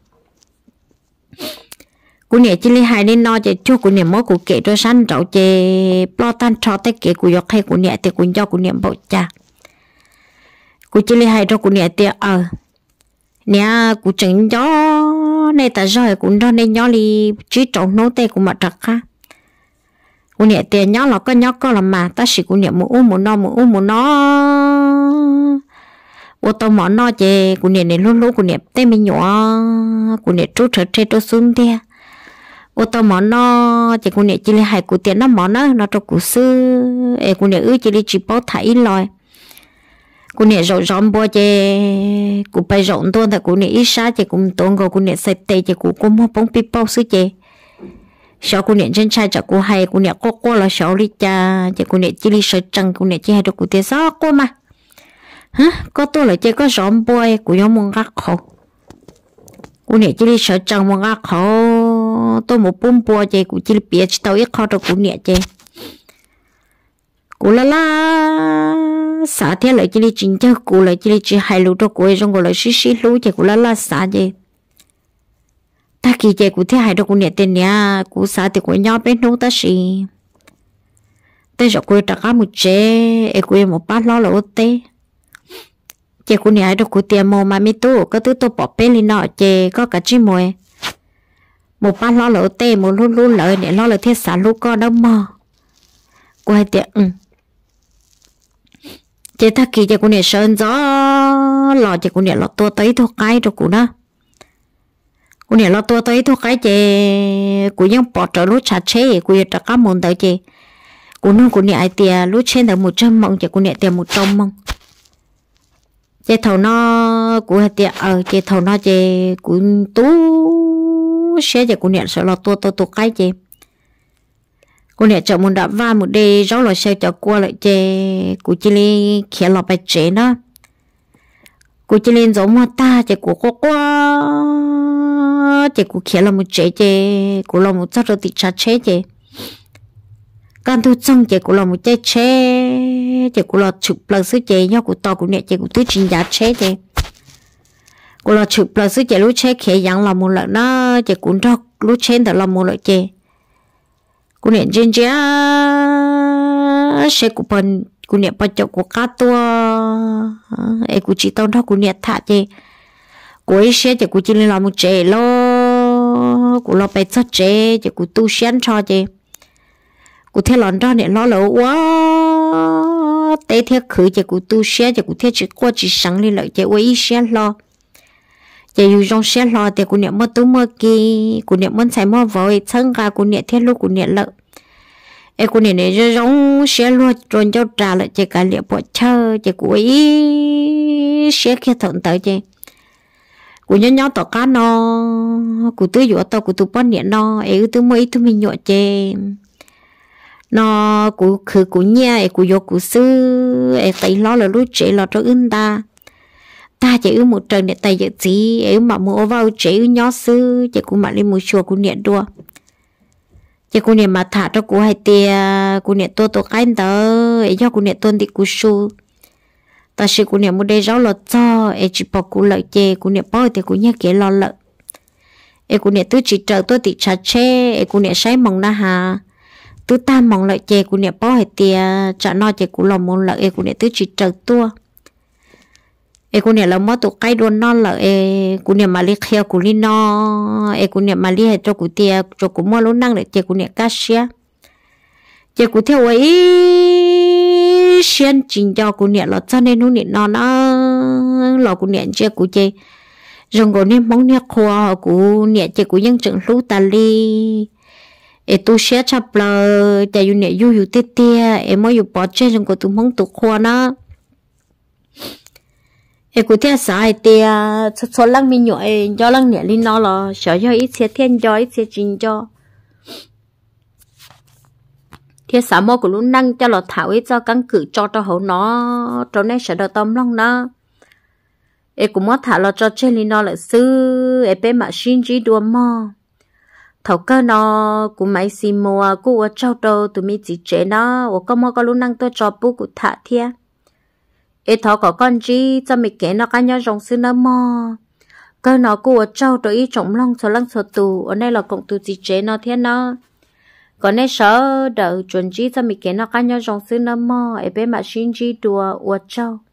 cụ nè chỉ lấy hai nên nó chỉ chú cụ nè mỗi cụ kể cho săn trậu chè lo tan cho tới kể cụ giọt hay cụ nè thì cụ cho cụ nè bảo cha cụ chỉ lấy hai cho cụ nè thì ờ nè cụ chẳng gió này ta rồi cũng cho nên nhỏ li chỉ trộn nấu tê cũng mà trật ha E e u nè tiền nhóc là có nhóc có là mà ta chỉ u nè một u một no e một u một no ô tô mỏ no chè cụ nè nè luôn lú cụ nè tay mình nhỏ cụ nè trú trở trê trú xuống thế ô tô mỏ no chè cụ nè chỉ là hai cụ tiền nó mỏ nó nó cho cụ sư ê cụ nè ư chỉ là chỉ bao thải lòi cụ nè rộng rộng bò chè cụ bay rộng tuôn thì cụ nè ít xa chè cũng tuôn rồi cụ nè sạch tê chè cụ cũng mua bóng pi bao sư chè 小姑娘真差着姑还姑娘哥哥了小里家，这姑娘这里是真姑娘，这还是姑爹啥哥嘛？哼，哥多了这个上辈，姑娘蒙阿口，姑娘这里是真蒙阿口，都没奔波这姑这里别去到一靠着姑娘这，姑啦啦，啥天了这里真叫姑了这里只还留着姑，让我来试试路这姑啦啦啥这。ta kỳ dạy của thế hải đâu của nè tên nha, của xã thì của nhau bên nông ta xì tên rồi quê trạc một chế e quê một bát lo là ô tê chế của nè đâu của tiền mồ mà mi tu có thứ tôi bỏ bên lên nọ chế có cả chi mồi một bát lo là ô tê một luôn luôn lợi để lo là thiết xã lúc con đâu mò quay tiền ừ chế ta kỳ dạy của nè sơn gió lò chế của nè lọ tua tới thôi cái rồi của nó cô nè lo tua tới thu cái chè cô ยัง bỏ trở lúc chặt chế cô giờ trở cá mồm tới chè cô nương cô nè ai tiề lúc trên tới một trăm mong chè cô nè tiề một trăm mong chè thầu nó cô hay tiề ờ chè thầu nó chè cô tú xe chè cô nè sợ lo tua tới tu cái chè cô nè chợ muốn đã va một đi rót là xe cho qua lại chè cô chỉ li khía lọ bạch chế nó cô chỉ lên giống ta chè của cô qua chị cũng khía là một chế chế cũng là một chắc rồi thì chặt chế chế can thu xong chị cũng là một chế chế chị cũng là chụp lần sứ chế nhau của to của nhẹ, chị cũng tưới chín giá chế chế cũng là chụp lần sứ chế lúc chế khía dạng là một lần nó chị cũng cho lúc chế thì là một lần chế cũng nhẹ trên chế sẽ cũng phần cũng nhẹ bao chậu của cá tua ấy cũng chỉ tao đó cũng nhẹ thả chế cuối xe chỉ cũng chỉ làm một trẻ lo cũng lo bé cho trẻ chỉ cũng tu sén cho chị cũng thế lon cho nên lo lỡ quá té thế khử chỉ cũng tu sén chỉ cũng thế chỉ qua chỉ sáng lên lại chỉ quay sén lo chỉ dùng trong sén lo thì cũng niệm mất tu mất kỳ cũng niệm mất sai mất vội thân cả cũng niệm thế lúc cũng niệm lợ em cũng niệm này rồi giống sén lo rồi cho trả lại chỉ cái liệu bỏ chơi chỉ quay sén kia thận tới chị cú nhớ nhớ tao cá no, cú tư dụ tao cú tu bón no, nó ấy tư mới tư mình nhọ chê no cú khử cú nhia ấy cú vô cú sư ấy tay lo là lúc chế lo cho ưng ta ta chỉ ưng một trận để tay dự gì ấy mà mua vào chế ưng nhớ sư chỉ cú mà lên mua chùa cú điện đùa, chỉ cú điện mà thả cho cú hai tia cú điện tua tổ cái tớ ấy cho cú điện tôn thì cú su ta sẽ cũng niệm một đây rõ là cho e chỉ bỏ cú lợi chê cũng niệm bỏ thì cũng nhắc kế lo lợi e cũng niệm tứ chỉ trợ tôi thì trà chê e cũng niệm say mong na hà tứ ta mong lợi chê cũng niệm bỏ hệ tia trả no chê cũng lòng mong lợi e cũng niệm tứ chỉ trợ tua e cũng niệm là mất tụ cái đồn non lợi e cũng niệm mà li kheo cũng li no e cũng niệm mà li hệ cho cũng tia cho cũng mua lúa năng để chê cũng niệm xia chê cũng theo ấy cứ xuyên chỉnh cho cô nhẹ là cho nên nó nhẹ nó nó là cô nhẹ chưa cô chơi rồng gỗ nên mong nhẹ khoa cô nhẹ chơi cô nhân trưởng lũ ta li ê tu xé chập lờ chạy u nhẹ u u tê tê em mới u bỏ chơi rồng gỗ tu mong tu khoa nó ê cô theo sai tê cho cho lăng mi nhọ ê cho lăng nhẹ li nó là sợ cho ít xe thiên cho ít xe chỉnh cho thì xã mô của lũ năng cho lọ thảo ấy cho căn cử cho cho hậu nó cho nên sẽ đỡ tâm lòng nó e cũng mất thả lọ cho trên lý nó là sư e bé mà xin chỉ đùa mò thầu cơ nó cũng mấy xì mùa cũng ở trâu đầu tụi mi chỉ chế nó ở có mò có lúc năng tôi cho bú cụ thả thia e thảo có con chỉ cho mi kể nó cá nhau rồng sư nó mò cơ nó cũng ở trâu đầu ý trọng lòng số lăng số tù ở đây là cộng tụ chỉ chế nó thế nó còn nên sợ đợi chuẩn chỉ cho mình kể nó cá nhau trong xứ nó mò ở bên mặt xin chỉ đùa uất châu